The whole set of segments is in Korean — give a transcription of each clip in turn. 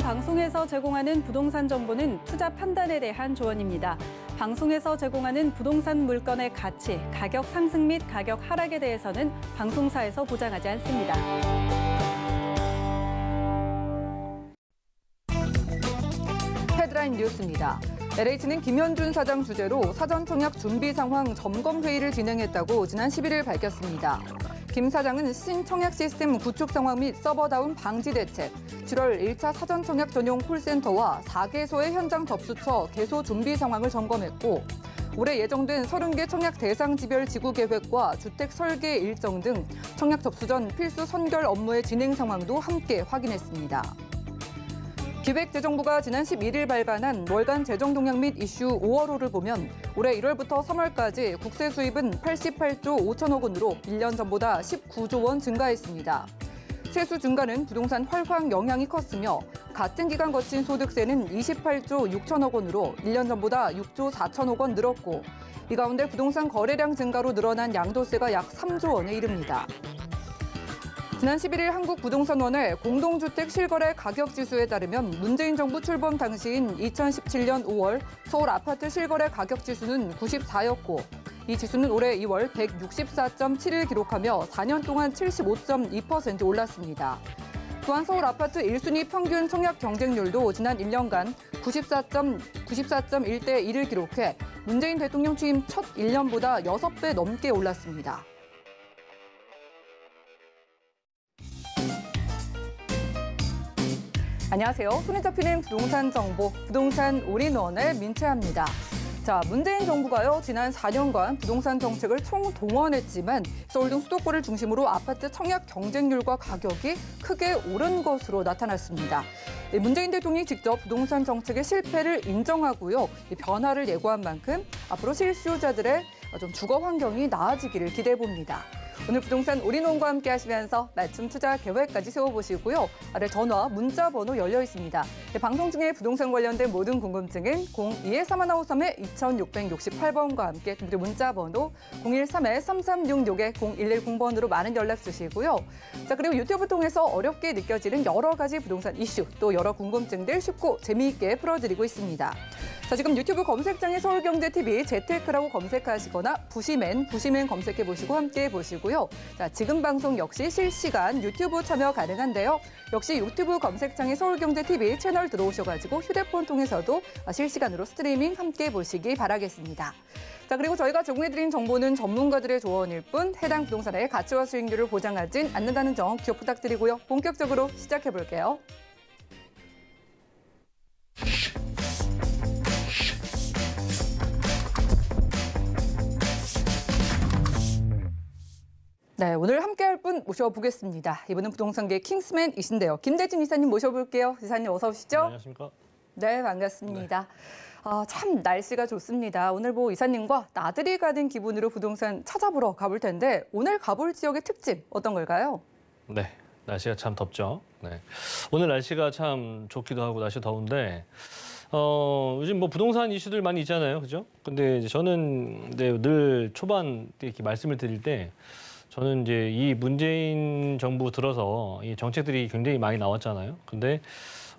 방송에서 제공하는 부동산 정보는 투자 판단에 대한 조언입니다. 방송에서 제공하는 부동산 물건의 가치, 가격 상승 및 가격 하락에 대해서는 방송사에서 보장하지 않습니다. 헤드라인 뉴스입니다. LH는 김현준 사장 주재로 사전 청약 준비 상황 점검 회의를 진행했다고 지난 11일 밝혔습니다. 김 사장은 신청약 시스템 구축 상황 및 서버 다운 방지 대책, 7월 1차 사전 청약 전용 콜센터와 4개소의 현장 접수처 개소 준비 상황을 점검했고 올해 예정된 30개 청약 대상 지별 지구 계획과 주택 설계 일정 등 청약 접수 전 필수 선결 업무의 진행 상황도 함께 확인했습니다. 기획재정부가 지난 11일 발간한 월간 재정 동향 및 이슈 5월호를 보면 올해 1월부터 3월까지 국세 수입은 88조 5천억 원으로 1년 전보다 19조 원 증가했습니다. 세수 증가는 부동산 활황 영향이 컸으며 같은 기간 거친 소득세는 28조 6천억 원으로 1년 전보다 6조 4천억 원 늘었고 이 가운데 부동산 거래량 증가로 늘어난 양도세가 약 3조 원에 이릅니다. 지난 11일 한국부동산원의 공동주택 실거래 가격지수에 따르면 문재인 정부 출범 당시인 2017년 5월 서울 아파트 실거래 가격지수는 94였고 이 지수는 올해 2월 164.7을 기록하며 4년 동안 75.2% 올랐습니다. 또한 서울 아파트 1순위 평균 청약 경쟁률도 지난 1년간 94. 94.1대 1을 기록해 문재인 대통령 취임 첫 1년보다 6배 넘게 올랐습니다. 안녕하세요. 손에 잡히는 부동산 정보, 부동산 올인원을 민채합니다. 자, 문재인 정부가요, 지난 4년간 부동산 정책을 총동원했지만 서울 등 수도권을 중심으로 아파트 청약 경쟁률과 가격이 크게 오른 것으로 나타났습니다. 문재인 대통령이 직접 부동산 정책의 실패를 인정하고요, 변화를 예고한 만큼 앞으로 실수요자들의 좀 주거 환경이 나아지기를 기대해 봅니다. 오늘 부동산 올인원과 함께 하시면서 맞춤 투자 계획까지 세워보시고요. 아래 전화, 문자 번호 열려 있습니다. 네, 방송 중에 부동산 관련된 모든 궁금증은 0 2 3 1 3 2 6 6 8번과 함께 그리고 문자 번호 013-3366-0110번으로 많은 연락 주시고요. 자 그리고 유튜브 통해서 어렵게 느껴지는 여러 가지 부동산 이슈 또 여러 궁금증들 쉽고 재미있게 풀어드리고 있습니다. 자 지금 유튜브 검색창에 서울경제TV 재테크라고 검색하시거나 부시맨 부시맨 검색해보시고 함께 보시고요. 있고요. 자, 지금 방송 역시 실시간 유튜브 참여 가능한데요. 역시 유튜브 검색창에 서울경제TV 채널 들어오셔가지고 휴대폰 통해서도 실시간으로 스트리밍 함께 보시기 바라겠습니다. 자, 그리고 저희가 제공해드린 정보는 전문가들의 조언일 뿐 해당 부동산의 가치와 수익률을 보장하진 않는다는 점 기억 부탁드리고요. 본격적으로 시작해볼게요. 네, 오늘 함께할 분 모셔보겠습니다. 이분은 부동산계 킹스맨이신데요. 김대진 이사님 모셔볼게요. 이사님 어서 오시죠. 네, 안녕하십니까. 네, 반갑습니다. 네. 아, 참 날씨가 좋습니다. 오늘 뭐 이사님과 나들이 가는 기분으로 부동산 찾아보러 가볼 텐데 오늘 가볼 지역의 특집 어떤 걸까요? 네, 날씨가 참 덥죠. 네. 오늘 날씨가 참 좋기도 하고 날씨 더운데 어, 요즘 뭐 부동산 이슈들 많이 있잖아요. 그죠? 근데 이제 저는 네, 늘 초반 이렇게 말씀을 드릴 때 저는 이제 이 문재인 정부 들어서 이 정책들이 굉장히 많이 나왔잖아요. 근데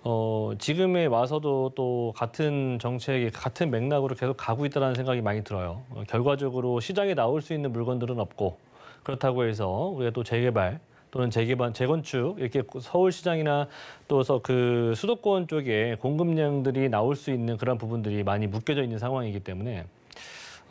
어, 지금에 와서도 또 같은 정책이 같은 맥락으로 계속 가고 있다는 생각이 많이 들어요. 결과적으로 시장에 나올 수 있는 물건들은 없고 그렇다고 해서 우리가 또 재개발 또는 재개발, 재건축 이렇게 서울시장이나 또그 수도권 쪽에 공급량들이 나올 수 있는 그런 부분들이 많이 묶여져 있는 상황이기 때문에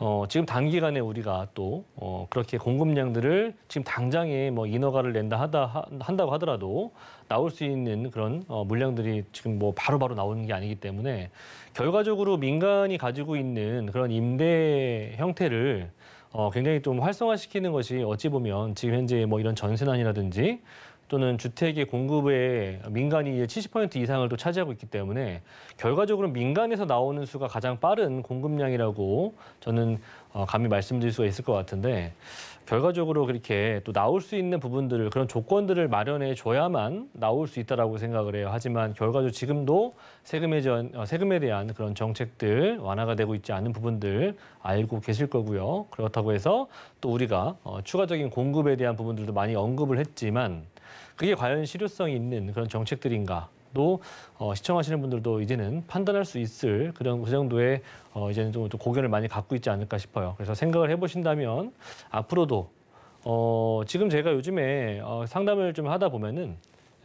어, 지금 단기간에 우리가 또 어, 그렇게 공급량들을 지금 당장에 뭐 인허가를 낸다 하다 하, 한다고 하더라도 나올 수 있는 그런 어, 물량들이 지금 뭐 바로바로 바로 나오는 게 아니기 때문에 결과적으로 민간이 가지고 있는 그런 임대 형태를 어, 굉장히 좀 활성화시키는 것이 어찌 보면 지금 현재 뭐 이런 전세난이라든지 또는 주택의 공급에 민간이 70% 이상을 또 차지하고 있기 때문에 결과적으로 민간에서 나오는 수가 가장 빠른 공급량이라고 저는 어, 감히 말씀드릴 수가 있을 것 같은데 결과적으로 그렇게 또 나올 수 있는 부분들을 그런 조건들을 마련해 줘야만 나올 수 있다라고 생각을 해요. 하지만 결과적으로 지금도 세금에 전 어, 세금에 대한 그런 정책들 완화가 되고 있지 않은 부분들 알고 계실 거고요. 그렇다고 해서 또 우리가 어, 추가적인 공급에 대한 부분들도 많이 언급을 했지만 그게 과연 실효성이 있는 그런 정책들인가 또 어, 시청하시는 분들도 이제는 판단할 수 있을 그런 그 정도의 어, 이제는 좀, 좀 고견을 많이 갖고 있지 않을까 싶어요. 그래서 생각을 해보신다면 앞으로도 어, 지금 제가 요즘에 어, 상담을 좀 하다 보면은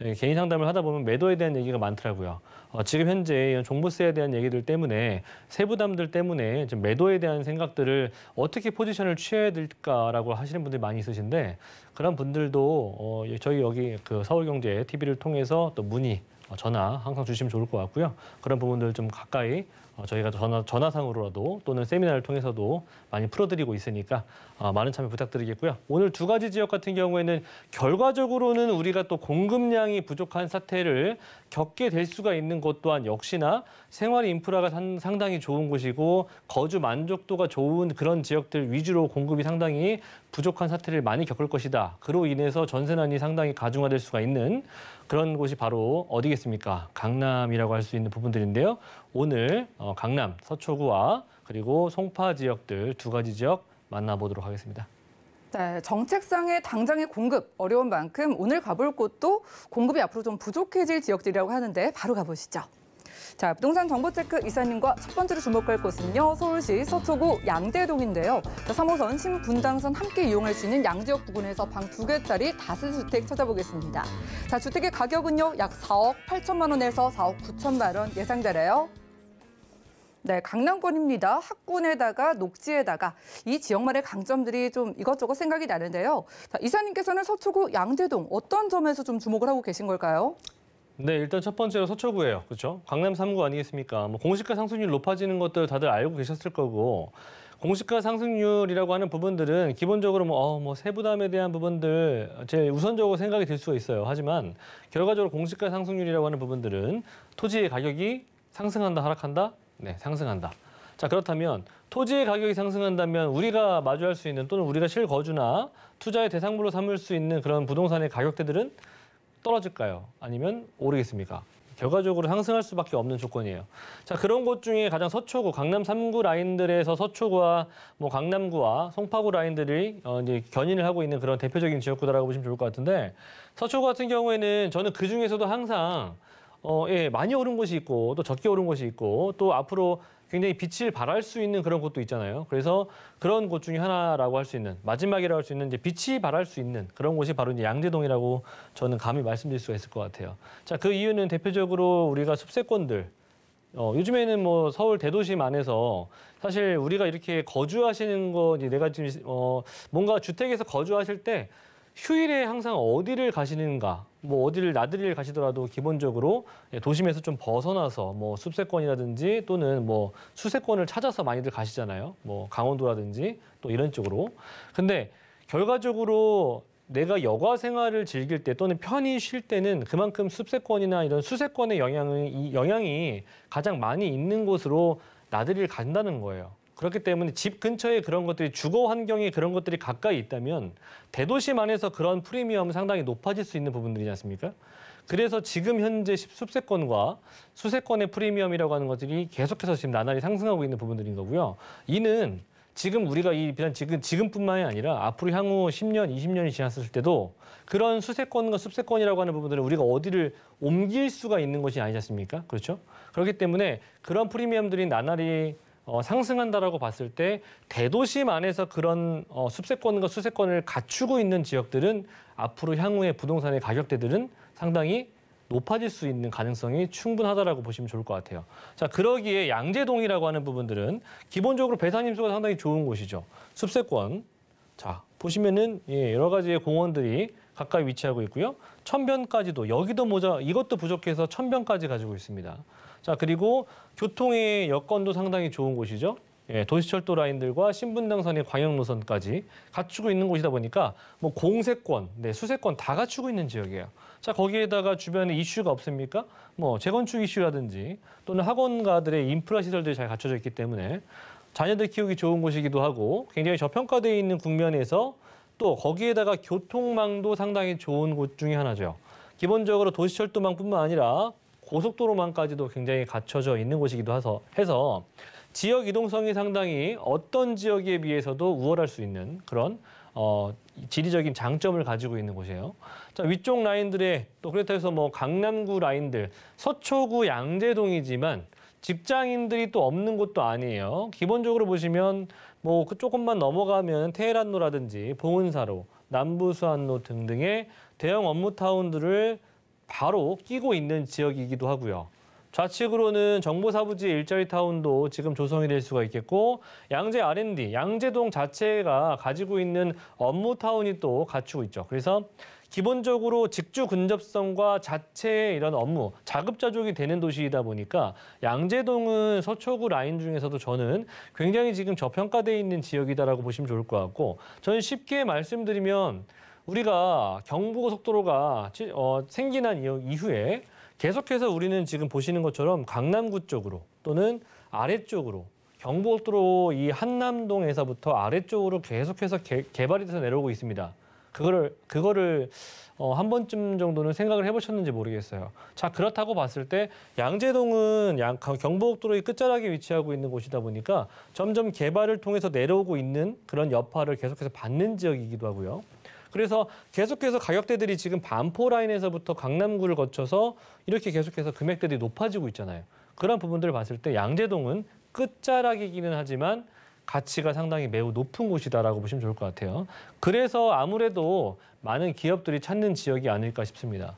예, 개인 상담을 하다 보면 매도에 대한 얘기가 많더라고요. 어, 지금 현재 이런 종부세에 대한 얘기들 때문에 세부담들 때문에 좀 매도에 대한 생각들을 어떻게 포지션을 취해야 될까라고 하시는 분들 이 많이 있으신데 그런 분들도 어, 저희 여기 그 서울경제 TV를 통해서 또 문의 어, 전화 항상 주시면 좋을 것 같고요. 그런 부분들 좀 가까이 어, 저희가 전화, 전화상으로라도 또는 세미나를 통해서도 많이 풀어드리고 있으니까 어, 많은 참여 부탁드리겠고요. 오늘 두 가지 지역 같은 경우에는 결과적으로는 우리가 또 공급량이 부족한 사태를 겪게 될 수가 있는 것 또한 역시나 생활 인프라가 상당히 좋은 곳이고 거주 만족도가 좋은 그런 지역들 위주로 공급이 상당히 부족한 사태를 많이 겪을 것이다. 그로 인해서 전세난이 상당히 가중화될 수가 있는 그런 곳이 바로 어디겠습니까? 강남이라고 할 수 있는 부분들인데요. 오늘 어, 강남, 서초구와 그리고 송파 지역들 두 가지 지역 만나보도록 하겠습니다. 네, 정책상의 당장의 공급 어려운 만큼 오늘 가볼 곳도 공급이 앞으로 좀 부족해질 지역들이라고 하는데 바로 가보시죠. 자, 부동산 정보체크 이사님과 첫 번째로 주목할 곳은요. 서울시 서초구 양대동인데요. 3호선, 신분당선 함께 이용할 수 있는 양지역 부근에서 방 두 개짜리 다세주택 찾아보겠습니다. 자, 주택의 가격은요. 약 4억 8천만 원에서 4억 9천만 원 예상되래요. 네, 강남권입니다. 학군에다가 녹지에다가 이 지역만의 강점들이 좀 이것저것 생각이 나는데요. 자, 이사님께서는 서초구 양재동 어떤 점에서 좀 주목을 하고 계신 걸까요? 네, 일단 첫 번째로 서초구예요. 그렇죠? 강남 3구 아니겠습니까? 뭐 공시가 상승률 높아지는 것들 다들 알고 계셨을 거고 공시가 상승률이라고 하는 부분들은 기본적으로 뭐, 어, 뭐 세부담에 대한 부분들 제일 우선적으로 생각이 들 수가 있어요. 하지만 결과적으로 공시가 상승률이라고 하는 부분들은 토지의 가격이 상승한다, 하락한다, 네, 상승한다. 자 그렇다면 토지의 가격이 상승한다면 우리가 마주할 수 있는 또는 우리가 실거주나 투자의 대상물로 삼을 수 있는 그런 부동산의 가격대들은 떨어질까요? 아니면 오르겠습니까? 결과적으로 상승할 수밖에 없는 조건이에요. 자 그런 곳 중에 가장 서초구, 강남 3구 라인들에서 서초구와 뭐 강남구와 송파구 라인들이 어, 이제 견인을 하고 있는 그런 대표적인 지역구다라고 보시면 좋을 것 같은데 서초구 같은 경우에는 저는 그 중에서도 항상 어, 예, 많이 오른 곳이 있고 또 적게 오른 곳이 있고 또 앞으로 굉장히 빛을 발할 수 있는 그런 곳도 있잖아요. 그래서 그런 곳 중에 하나라고 할 수 있는 마지막이라고 할 수 있는 이제 빛이 발할 수 있는 그런 곳이 바로 이제 양재동이라고 저는 감히 말씀드릴 수가 있을 것 같아요. 자, 그 이유는 대표적으로 우리가 숲세권들 어, 요즘에는 뭐 서울 대도심 안에서 사실 우리가 이렇게 거주하시는 거 이제 내가 지금 어, 뭔가 주택에서 거주하실 때 휴일에 항상 어디를 가시는가, 뭐 어디를 나들이를 가시더라도 기본적으로 예, 도심에서 좀 벗어나서 뭐 숲세권이라든지 또는 뭐 수세권을 찾아서 많이들 가시잖아요. 뭐 강원도라든지 또 이런 쪽으로. 근데 결과적으로 내가 여가 생활을 즐길 때 또는 편히 쉴 때는 그만큼 숲세권이나 이런 수세권의 영향이, 영향이 가장 많이 있는 곳으로 나들이를 간다는 거예요. 그렇기 때문에 집 근처에 그런 것들이 주거 환경에 그런 것들이 가까이 있다면 대도시안에서 그런 프리미엄은 상당히 높아질 수 있는 부분들이지 않습니까? 그래서 지금 현재 수세권과 수세권의 프리미엄이라고 하는 것들이 계속해서 지금 나날이 상승하고 있는 부분들인 거고요. 이는 지금 우리가 이 비단 지금 지금뿐만이 아니라 앞으로 향후 10년, 20년이 지났을 때도 그런 수세권과 숲세권이라고 하는 부분들을 우리가 어디를 옮길 수가 있는 것이 아니지 않습니까? 그렇죠? 그렇기 때문에 그런 프리미엄들이 나날이 어, 상승한다라고 봤을 때대도시안에서 그런 어, 숲세권과 수세권을 갖추고 있는 지역들은 앞으로 향후에 부동산의 가격대들은 상당히 높아질 수 있는 가능성이 충분하다라고 보시면 좋을 것 같아요. 자, 그러기에 양재동이라고 하는 부분들은 기본적으로 배산 임수가 상당히 좋은 곳이죠. 숲세권. 자, 보시면은 예, 여러 가지의 공원들이 가까이 위치하고 있고요. 천변까지도 여기도 모자 이것도 부족해서 천변까지 가지고 있습니다. 자, 그리고 교통의 여건도 상당히 좋은 곳이죠. 예, 도시철도 라인들과 신분당선의 광역 노선까지 갖추고 있는 곳이다 보니까 뭐 공세권, 네, 수세권 다 갖추고 있는 지역이에요. 자 거기에다가 주변에 이슈가 없습니까? 뭐 재건축 이슈라든지 또는 학원가들의 인프라 시설들이 잘 갖춰져 있기 때문에 자녀들 키우기 좋은 곳이기도 하고 굉장히 저평가되어 있는 국면에서 또 거기에다가 교통망도 상당히 좋은 곳 중에 하나죠. 기본적으로 도시철도망뿐만 아니라 고속도로망까지도 굉장히 갖춰져 있는 곳이기도 해서, 해서 지역 이동성이 상당히 어떤 지역에 비해서도 우월할 수 있는 그런 어, 지리적인 장점을 가지고 있는 곳이에요. 자, 위쪽 라인들의 또 그렇다 해서 뭐 강남구 라인들, 서초구 양재동이지만 직장인들이 또 없는 곳도 아니에요. 기본적으로 보시면 뭐 그 조금만 넘어가면 테헤란로라든지 봉은사로, 남부수안로 등등의 대형 업무 타운들을 바로 끼고 있는 지역이기도 하고요. 좌측으로는 정보사부지 일자리 타운도 지금 조성이 될 수가 있겠고 양재 R&D, 양재동 자체가 가지고 있는 업무 타운이 또 갖추고 있죠. 그래서 기본적으로 직주 근접성과 자체의 이런 업무, 자급자족이 되는 도시이다 보니까 양재동은 서초구 라인 중에서도 저는 굉장히 지금 저평가돼 있는 지역이다라고 보시면 좋을 것 같고 저는 쉽게 말씀드리면 우리가 경부고속도로가 어, 생기난 이후에 계속해서 우리는 지금 보시는 것처럼 강남구 쪽으로 또는 아래쪽으로 경부고속도로 이 한남동에서부터 아래쪽으로 계속해서 개, 개발이 돼서 내려오고 있습니다. 그거를 그거를 어, 한 번쯤 정도는 생각을 해보셨는지 모르겠어요. 자 그렇다고 봤을 때 양재동은 양, 경부고속도로의 끝자락에 위치하고 있는 곳이다 보니까 점점 개발을 통해서 내려오고 있는 그런 여파를 계속해서 받는 지역이기도 하고요. 그래서 계속해서 가격대들이 지금 반포 라인에서부터 강남구를 거쳐서 이렇게 계속해서 금액대들이 높아지고 있잖아요. 그런 부분들을 봤을 때 양재동은 끝자락이기는 하지만 가치가 상당히 매우 높은 곳이다라고 보시면 좋을 것 같아요. 그래서 아무래도 많은 기업들이 찾는 지역이 아닐까 싶습니다.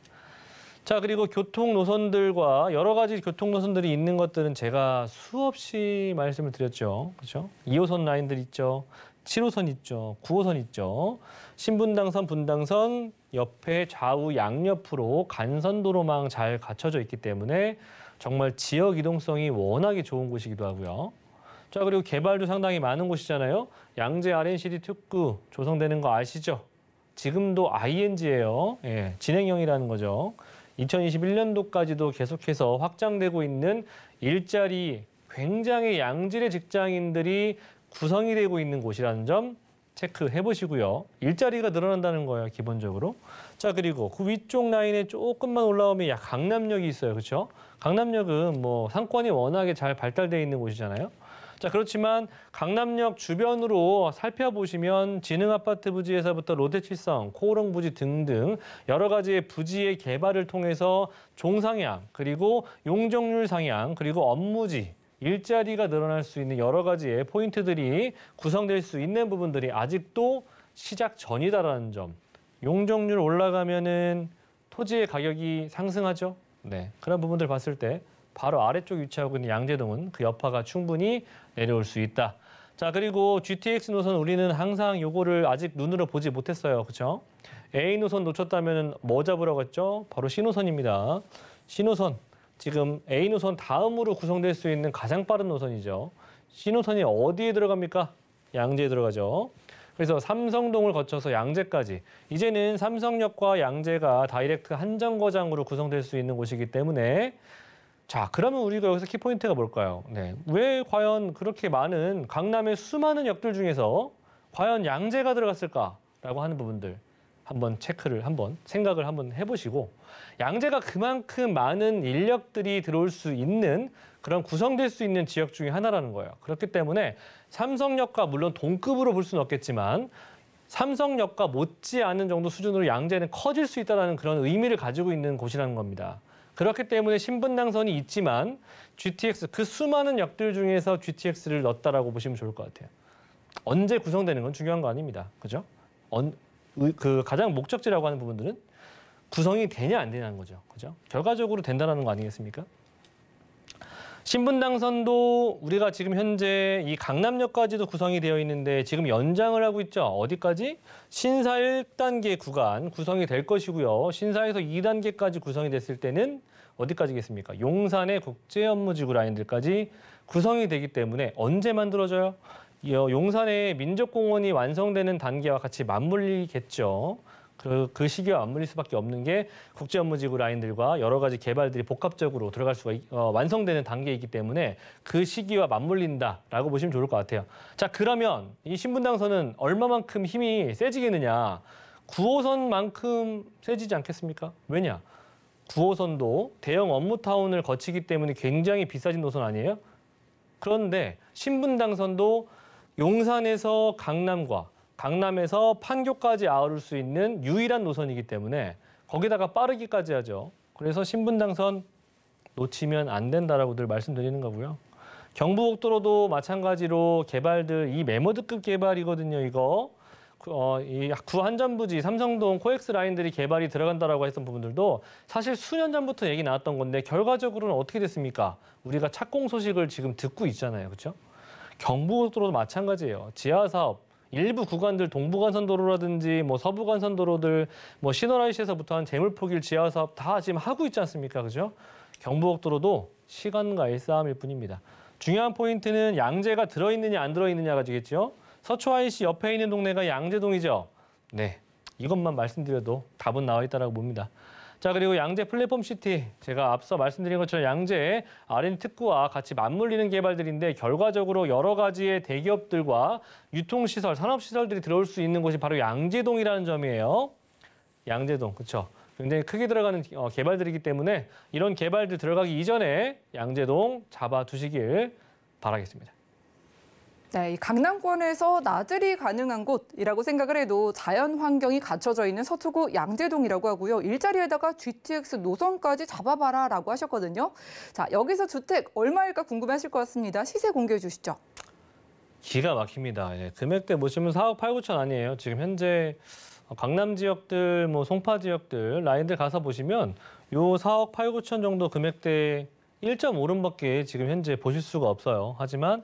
자, 그리고 교통 노선들과 여러 가지 교통 노선들이 있는 것들은 제가 수없이 말씀을 드렸죠. 그렇죠? 2호선 라인들 있죠. 7호선 있죠. 9호선 있죠. 신분당선, 분당선 옆에 좌우 양옆으로 간선도로망 잘 갖춰져 있기 때문에 정말 지역 이동성이 워낙에 좋은 곳이기도 하고요. 자, 그리고 개발도 상당히 많은 곳이잖아요. 양재 RNCD 특구 조성되는 거 아시죠? 지금도 ING예요. 예, 진행형이라는 거죠. 2021년도까지도 계속해서 확장되고 있는 일자리 굉장히 양질의 직장인들이 구성이 되고 있는 곳이라는 점 체크해 보시고요. 일자리가 늘어난다는 거예요, 기본적으로. 자, 그리고 그 위쪽 라인에 조금만 올라오면 야, 강남역이 있어요. 그렇죠? 강남역은 뭐 상권이 워낙에 잘발달되어 있는 곳이잖아요. 자, 그렇지만 강남역 주변으로 살펴보시면 지능 아파트 부지에서부터 롯데칠성, 코오롱 부지 등등 여러 가지의 부지의 개발을 통해서 종상향, 그리고 용적률 상향, 그리고 업무지 일자리가 늘어날 수 있는 여러 가지의 포인트들이 구성될 수 있는 부분들이 아직도 시작 전이다라는 점. 용적률 올라가면은 토지의 가격이 상승하죠. 네. 그런 부분들 봤을 때 바로 아래쪽 위치하고 있는 양재동은 그 여파가 충분히 내려올 수 있다. 자, 그리고 GTX 노선 우리는 항상 요거를 아직 눈으로 보지 못했어요. 그렇죠? A 노선 놓쳤다면 뭐잡으라고했죠 바로 신호선입니다신호선 지금 A 노선 다음으로 구성될 수 있는 가장 빠른 노선이죠. C 노선이 어디에 들어갑니까? 양재에 들어가죠. 그래서 삼성동을 거쳐서 양재까지 이제는 삼성역과 양재가 다이렉트 한 정거장으로 구성될 수 있는 곳이기 때문에 자, 그러면 우리가 여기서 키포인트가 뭘까요? 네. 왜 과연 그렇게 많은 강남의 수많은 역들 중에서 과연 양재가 들어갔을까라고 하는 부분들 한번 체크를 한번 생각을 한번 해보시고 양재가 그만큼 많은 인력들이 들어올 수 있는 그런 구성될 수 있는 지역 중에 하나라는 거예요. 그렇기 때문에 삼성역과 물론 동급으로 볼 수는 없겠지만 삼성역과 못지않은 정도 수준으로 양재는 커질 수 있다는 그런 의미를 가지고 있는 곳이라는 겁니다. 그렇기 때문에 신분당선이 있지만 GTX 그 수많은 역들 중에서 GTX를 넣었다라고 보시면 좋을 것 같아요. 언제 구성되는 건 중요한 거 아닙니다. 그죠? 언, 그 가장 목적지라고 하는 부분들은 구성이 되냐 안 되냐는 거죠. 그죠? 결과적으로 된다는 거 아니겠습니까? 신분 당선도 우리가 지금 현재 이 강남역까지도 구성이 되어 있는데 지금 연장을 하고 있죠. 어디까지? 신사 1단계 구간 구성이 될 것이고요. 신사에서 2단계까지 구성이 됐을 때는 어디까지겠습니까? 용산의 국제 업무지구 라인들까지 구성이 되기 때문에 언제 만들어져요? 예, 용산의 민족공원이 완성되는 단계와 같이 맞물리겠죠. 그, 그 시기와 맞물릴 수밖에 없는 게 국제 업무지구 라인들과 여러 가지 개발들이 복합적으로 들어갈 수가 어, 완성되는 단계이기 때문에 그 시기와 맞물린다라고 보시면 좋을 것 같아요. 자 그러면 이 신분당선은 얼마만큼 힘이 세지겠느냐? 9호선만큼 세지지 않겠습니까? 왜냐? 9호선도 대형 업무타운을 거치기 때문에 굉장히 비싸진 노선 아니에요? 그런데 신분당선도 용산에서 강남과 강남에서 판교까지 아우를 수 있는 유일한 노선이기 때문에 거기다가 빠르기까지 하죠. 그래서 신분당선 놓치면 안 된다라고들 말씀드리는 거고요. 경부고도로도 마찬가지로 개발들 이 메모드급 개발이거든요. 이거 그, 어, 이 구한전부지 삼성동 코엑스 라인들이 개발이 들어간다라고 했던 부분들도 사실 수년 전부터 얘기 나왔던 건데 결과적으로는 어떻게 됐습니까? 우리가 착공 소식을 지금 듣고 있잖아요, 그렇죠? 경부고속도로도 마찬가지예요. 지하 사업 일부 구간들 동부간선도로라든지 뭐 서부간선도로들 뭐신월아이시에서부터한 재물포길 지하 사업 다 지금 하고 있지 않습니까? 그죠? 경부고속도로도 시간과의 싸움일 뿐입니다. 중요한 포인트는 양재가 들어있느냐 안 들어있느냐가 지겠죠. 서초 아이시 옆에 있는 동네가 양재동이죠. 네, 이것만 말씀드려도 답은 나와 있다고 봅니다. 자 그리고 양재 플랫폼 시티 제가 앞서 말씀드린 것처럼 양재의 R&D 특구와 같이 맞물리는 개발들인데 결과적으로 여러 가지의 대기업들과 유통시설, 산업시설들이 들어올 수 있는 곳이 바로 양재동이라는 점이에요. 양재동, 그렇죠. 굉장히 크게 들어가는 어, 개발들이기 때문에 이런 개발들 들어가기 이전에 양재동 잡아두시길 바라겠습니다. 네, 이 강남권에서 나들이 가능한 곳이라고 생각을 해도 자연 환경이 갖춰져 있는 서초구 양재동이라고 하고요. 일자리에다가 GTX 노선까지 잡아봐라라고 하셨거든요. 자, 여기서 주택 얼마일까 궁금하실 것 같습니다. 시세 공개해 주시죠. 기가 막힙니다. 예, 금액대 보시면 4억 8, 9천 아니에요. 지금 현재 강남 지역들, 뭐 송파 지역들 라인들 가서 보시면 요 4억 8, 9천 정도 금액대 1.5룸밖에 지금 현재 보실 수가 없어요. 하지만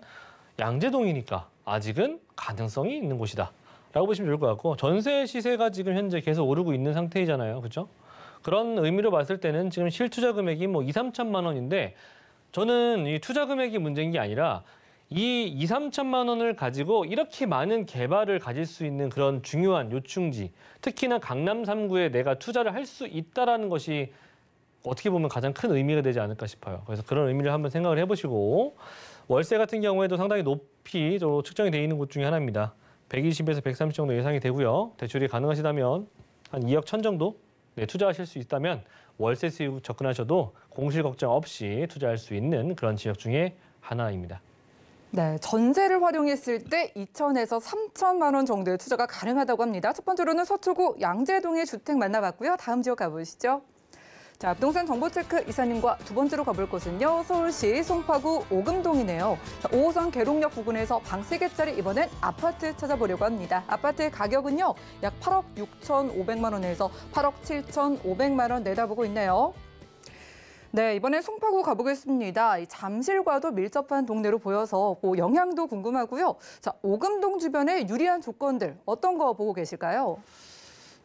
양재동이니까 아직은 가능성이 있는 곳이다. 라고 보시면 좋을 것 같고 전세 시세가 지금 현재 계속 오르고 있는 상태이잖아요. 그렇죠? 그런 의미로 봤을 때는 지금 실투자 금액이 뭐 2, 3천만 원인데 저는 이 투자 금액이 문제인 게 아니라 이 2, 3천만 원을 가지고 이렇게 많은 개발을 가질 수 있는 그런 중요한 요충지, 특히나 강남 3구에 내가 투자를 할 수 있다라는 것이 어떻게 보면 가장 큰 의미가 되지 않을까 싶어요. 그래서 그런 의미를 한번 생각을 해보시고 월세 같은 경우에도 상당히 높이 측정이 돼 있는 곳 중에 하나입니다. 120에서 130 정도 예상이 되고요. 대출이 가능하시다면 한 2억 1천 정도 네, 투자하실 수 있다면 월세 수익 접근하셔도 공실 걱정 없이 투자할 수 있는 그런 지역 중에 하나입니다. 네, 전세를 활용했을 때 2천에서 3천만 원 정도의 투자가 가능하다고 합니다. 첫 번째로는 서초구 양재동의 주택 만나봤고요. 다음 지역 가보시죠. 자, 부동산 정보 체크 이사님과 두 번째로 가볼 곳은요. 서울시 송파구 오금동이네요. 자, 5호선 계룡역 부근에서 방 세개짜리 이번엔 아파트 찾아보려고 합니다. 아파트의 가격은요. 약 8억 6,500만 원에서 8억 7,500만 원 내다보고 있네요. 네, 이번에 송파구 가보겠습니다. 이 잠실과도 밀접한 동네로 보여서 뭐 영향도 궁금하고요. 자, 오금동 주변의 유리한 조건들 어떤 거 보고 계실까요?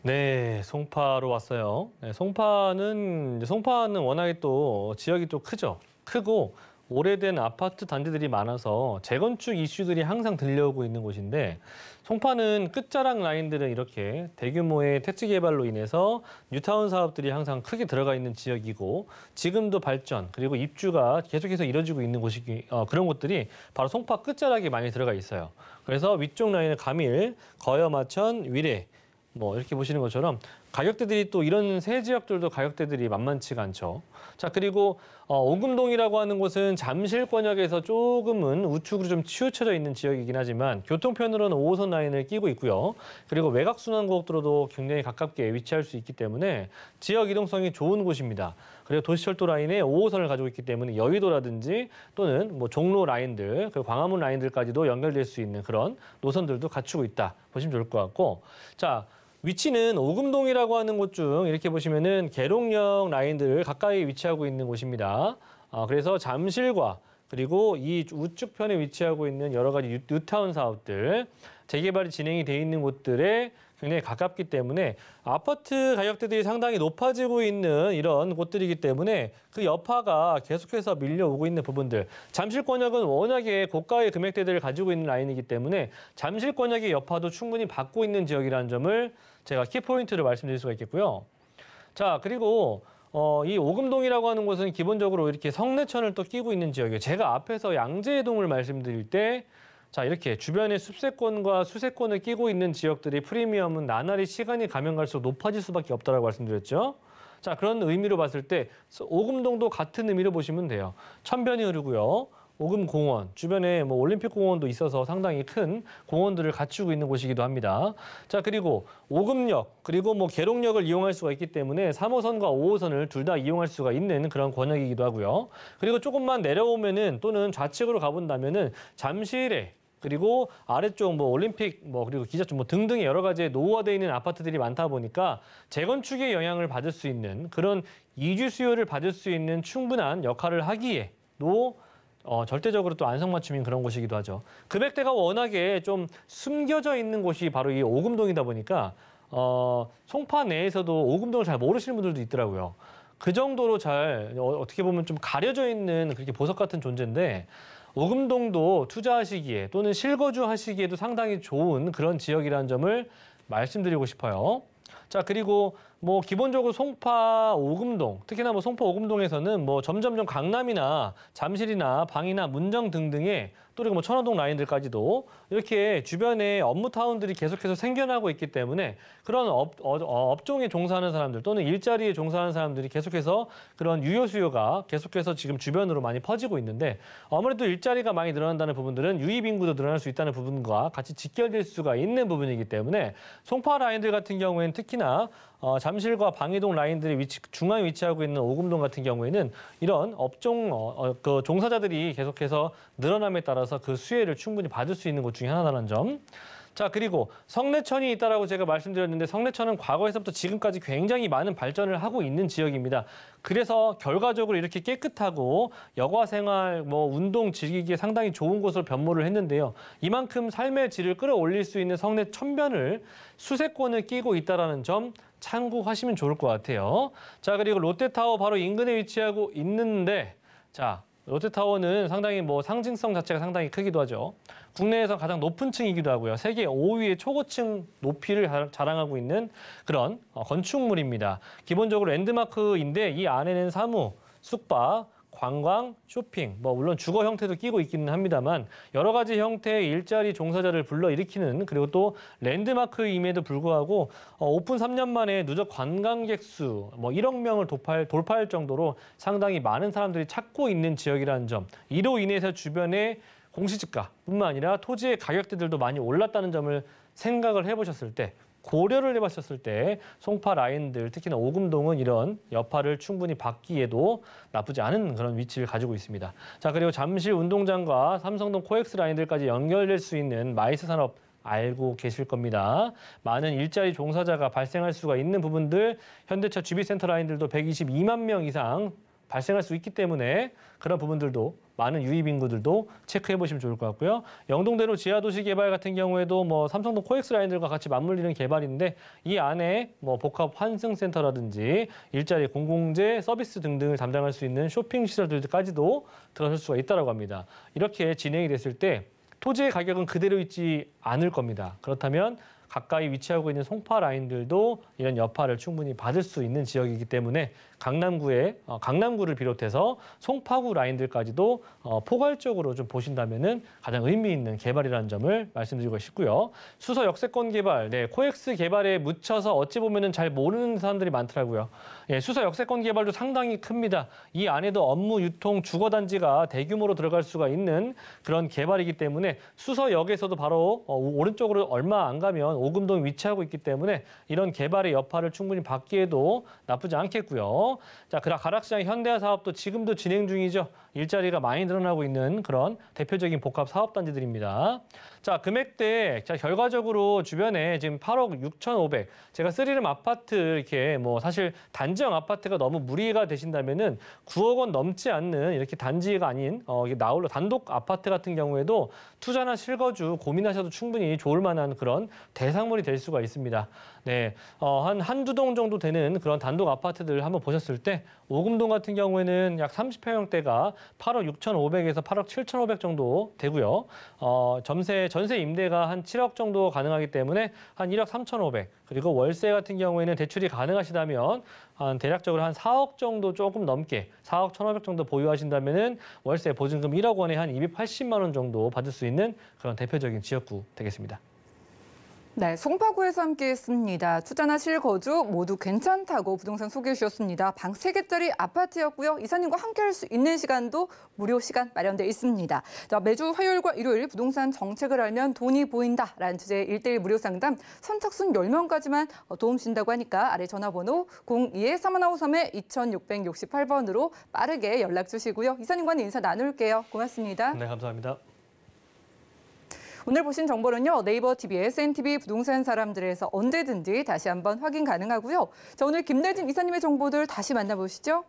네, 송파로 왔어요. 네, 송파는 송파는 워낙에 또 지역이 또 크죠. 크고 오래된 아파트 단지들이 많아서 재건축 이슈들이 항상 들려오고 있는 곳인데 송파는 끝자락 라인들은 이렇게 대규모의 택지 개발로 인해서 뉴타운 사업들이 항상 크게 들어가 있는 지역이고 지금도 발전 그리고 입주가 계속해서 이뤄지고 있는 곳이 어, 그런 곳들이 바로 송파 끝자락에 많이 들어가 있어요. 그래서 위쪽 라인은 가밀, 거여마천, 위례 뭐 이렇게 보시는 것처럼 가격대들이 또 이런 세 지역들도 가격대들이 만만치가 않죠. 자 그리고 어, 오금동이라고 하는 곳은 잠실권역에서 조금은 우측으로 좀 치우쳐져 있는 지역이긴 하지만 교통편으로는 5호선 라인을 끼고 있고요. 그리고 외곽순환고속도로도 굉장히 가깝게 위치할 수 있기 때문에 지역 이동성이 좋은 곳입니다. 그리고 도시철도 라인에 5호선을 가지고 있기 때문에 여의도라든지 또는 뭐 종로 라인들, 그리고 광화문 라인들까지도 연결될 수 있는 그런 노선들도 갖추고 있다 보시면 좋을 것 같고 자. 위치는 오금동이라고 하는 곳 중 이렇게 보시면은 계룡역 라인들 을 가까이 위치하고 있는 곳입니다. 아, 그래서 잠실과 그리고 이 우측편에 위치하고 있는 여러 가지 뉴, 타운 사업들 재개발이 진행이 돼 있는 곳들에 굉장히 가깝기 때문에 아파트 가격대들이 상당히 높아지고 있는 이런 곳들이기 때문에 그 여파가 계속해서 밀려오고 있는 부분들 잠실권역은 워낙에 고가의 금액대들을 가지고 있는 라인이기 때문에 잠실권역의 여파도 충분히 받고 있는 지역이라는 점을 제가 키포인트를 말씀드릴 수가 있겠고요. 자, 그리고 어, 이 오금동이라고 하는 곳은 기본적으로 이렇게 성내천을 또 끼고 있는 지역이에요. 제가 앞에서 양재동을 말씀드릴 때 자, 이렇게 주변에 숲세권과 수세권을 끼고 있는 지역들이 프리미엄은 나날이 시간이 가면 갈수록 높아질 수밖에 없다라고 말씀드렸죠. 자, 그런 의미로 봤을 때 오금동도 같은 의미로 보시면 돼요. 천변이 흐르고요. 오금 공원 주변에 뭐 올림픽 공원도 있어서 상당히 큰 공원들을 갖추고 있는 곳이기도 합니다. 자 그리고 오금역 그리고 뭐 계룡역을 이용할 수가 있기 때문에 3호선과 5호선을 둘 다 이용할 수가 있는 그런 권역이기도 하고요. 그리고 조금만 내려오면은 또는 좌측으로 가본다면은 잠실에 그리고 아래쪽 뭐 올림픽 뭐 그리고 기자촌 뭐 등등의 여러 가지 노후화되어 있는 아파트들이 많다 보니까 재건축의 영향을 받을 수 있는 그런 이주 수요를 받을 수 있는 충분한 역할을 하기에도 어, 절대적으로 또 안성맞춤인 그런 곳이기도 하죠. 금액대가 워낙에 좀 숨겨져 있는 곳이 바로 이 오금동이다 보니까 어, 송파 내에서도 오금동을 잘 모르시는 분들도 있더라고요. 그 정도로 잘 어, 어 떻게 보면 좀 가려져 있는 그렇게 보석 같은 존재인데 오금동도 투자하시기에 또는 실거주 하시기에도 상당히 좋은 그런 지역이라는 점을 말씀드리고 싶어요. 자 그리고 뭐 기본적으로 송파 오금동 특히나 뭐 송파 오금동에서는 뭐 점점점 강남이나 잠실이나 방이나 문정 등등의 또 그리고 뭐 천호동 라인들까지도 이렇게 주변에 업무 타운들이 계속해서 생겨나고 있기 때문에 그런 업, 어, 어, 업종에 종사하는 사람들 또는 일자리에 종사하는 사람들이 계속해서 그런 유효 수요가 계속해서 지금 주변으로 많이 퍼지고 있는데 아무래도 일자리가 많이 늘어난다는 부분들은 유입 인구도 늘어날 수 있다는 부분과 같이 직결될 수가 있는 부분이기 때문에 송파 라인들 같은 경우에는 특히나 어, 잠실과 방이동 라인들이 위치, 중앙에 위치하고 있는 오금동 같은 경우에는 이런 업종 어, 어, 그 종사자들이 계속해서 늘어남에 따라 따라서 그 수혜를 충분히 받을 수 있는 것 중에 하나라는 점. 자 그리고 성내천이 있다라고 제가 말씀드렸는데 성내천은 과거에서부터 지금까지 굉장히 많은 발전을 하고 있는 지역입니다. 그래서 결과적으로 이렇게 깨끗하고 여가 생활, 뭐 운동 즐기기에 상당히 좋은 곳으로 변모를 했는데요. 이만큼 삶의 질을 끌어올릴 수 있는 성내 천변을 수세권을 끼고 있다라는 점 참고하시면 좋을 것 같아요. 자 그리고 롯데타워 바로 인근에 위치하고 있는데 자 롯데타워는 상당히 뭐 상징성 자체가 상당히 크기도 하죠. 국내에서 가장 높은 층이기도 하고요. 세계 5위의 초고층 높이를 자랑하고 있는 그런 어, 건축물입니다. 기본적으로 랜드마크인데 이 안에는 사무, 숙박, 관광, 쇼핑, 뭐 물론 주거 형태도 끼고 있기는 합니다만 여러 가지 형태의 일자리 종사자를 불러일으키는 그리고 또 랜드마크임에도 불구하고 어, 오픈 3년 만에 누적 관광객 수뭐 1억 명을 돌파할, 돌파할 정도로 상당히 많은 사람들이 찾고 있는 지역이라는 점, 이로 인해서 주변에 공시지가뿐만 아니라 토지의 가격대들도 많이 올랐다는 점을 생각을 해보셨을 때 고려를 해봤었을 때 송파 라인들 특히나 오금동은 이런 여파를 충분히 받기에도 나쁘지 않은 그런 위치를 가지고 있습니다. 자 그리고 잠실 운동장과 삼성동 코엑스 라인들까지 연결될 수 있는 마이스 산업 알고 계실 겁니다. 많은 일자리 종사자가 발생할 수가 있는 부분들 현대차 GB센터 라인들도 122만 명 이상 발생할 수 있기 때문에 그런 부분들도 많은 유입 인구들도 체크해 보시면 좋을 것 같고요. 영동대로 지하도시 개발 같은 경우에도 뭐 삼성동 코엑스 라인들과 같이 맞물리는 개발인데 이 안에 뭐 복합 환승센터라든지 일자리 공공재 서비스 등등을 담당할 수 있는 쇼핑 시설들까지도 들어설 수가 있다고 합니다. 이렇게 진행이 됐을 때 토지의 가격은 그대로 있지 않을 겁니다. 그렇다면 가까이 위치하고 있는 송파 라인들도 이런 여파를 충분히 받을 수 있는 지역이기 때문에 강남구에 어, 강남구를 비롯해서 송파구 라인들까지도 어, 포괄적으로 좀 보신다면은 가장 의미 있는 개발이라는 점을 말씀드리고 싶고요. 수서 역세권 개발, 네, 코엑스 개발에 묻혀서 어찌 보면은 잘 모르는 사람들이 많더라고요. 예, 수서 역세권 개발도 상당히 큽니다. 이 안에도 업무 유통 주거 단지가 대규모로 들어갈 수가 있는 그런 개발이기 때문에 수서역에서도 바로 어, 오른쪽으로 얼마 안 가면 오금동 위치하고 있기 때문에 이런 개발의 여파를 충분히 받기에도 나쁘지 않겠고요. 자, 그락 가락시장 현대화 사업도 지금도 진행 중이죠. 일자리가 많이 늘어나고 있는 그런 대표적인 복합 사업단지들입니다. 자, 금액대, 자, 결과적으로 주변에 지금 8억 6,500, 제가 쓰리름 아파트 이렇게 뭐 사실 단지형 아파트가 너무 무리가 되신다면은 9억 원 넘지 않는 이렇게 단지가 아닌 어, 나홀로 단독 아파트 같은 경우에도 투자나 실거주 고민하셔도 충분히 좋을 만한 그런 대상물이 될 수가 있습니다. 네, 어, 한 한두 동 정도 되는 그런 단독 아파트들 한번 보셨을 때 오금동 같은 경우에는 약 30평형대가 8억 6,500에서 8억 7,500 정도 되고요. 어, 점세, 전세 임대가 한 7억 정도 가능하기 때문에 한 1억 3,500 그리고 월세 같은 경우에는 대출이 가능하시다면 한 대략적으로 한 4억 정도 조금 넘게 4억 1,500 정도 보유하신다면은 월세 보증금 1억 원에 한 280만 원 정도 받을 수 있는 그런 대표적인 지역구 되겠습니다. 네, 송파구에서 함께했습니다. 투자나 실거주 모두 괜찮다고 부동산 소개해 주셨습니다. 방 3개짜리 아파트였고요. 이사님과 함께할 수 있는 시간도 무료 시간 마련돼 있습니다. 자, 매주 화요일과 일요일 부동산 정책을 알면 돈이 보인다라는 주제의 일대일 무료 상담 선착순 10명까지만 어, 도움 준다고 하니까 아래 전화번호 02-3153-2668번으로 빠르게 연락 주시고요. 이사님과는 인사 나눌게요. 고맙습니다. 네, 감사합니다. 오늘 보신 정보는요. 네이버 TV, SNTV 부동산 사람들에서 언제든지 다시 한번 확인 가능하고요. 자, 오늘 김대진 이사님의 정보들 다시 만나보시죠.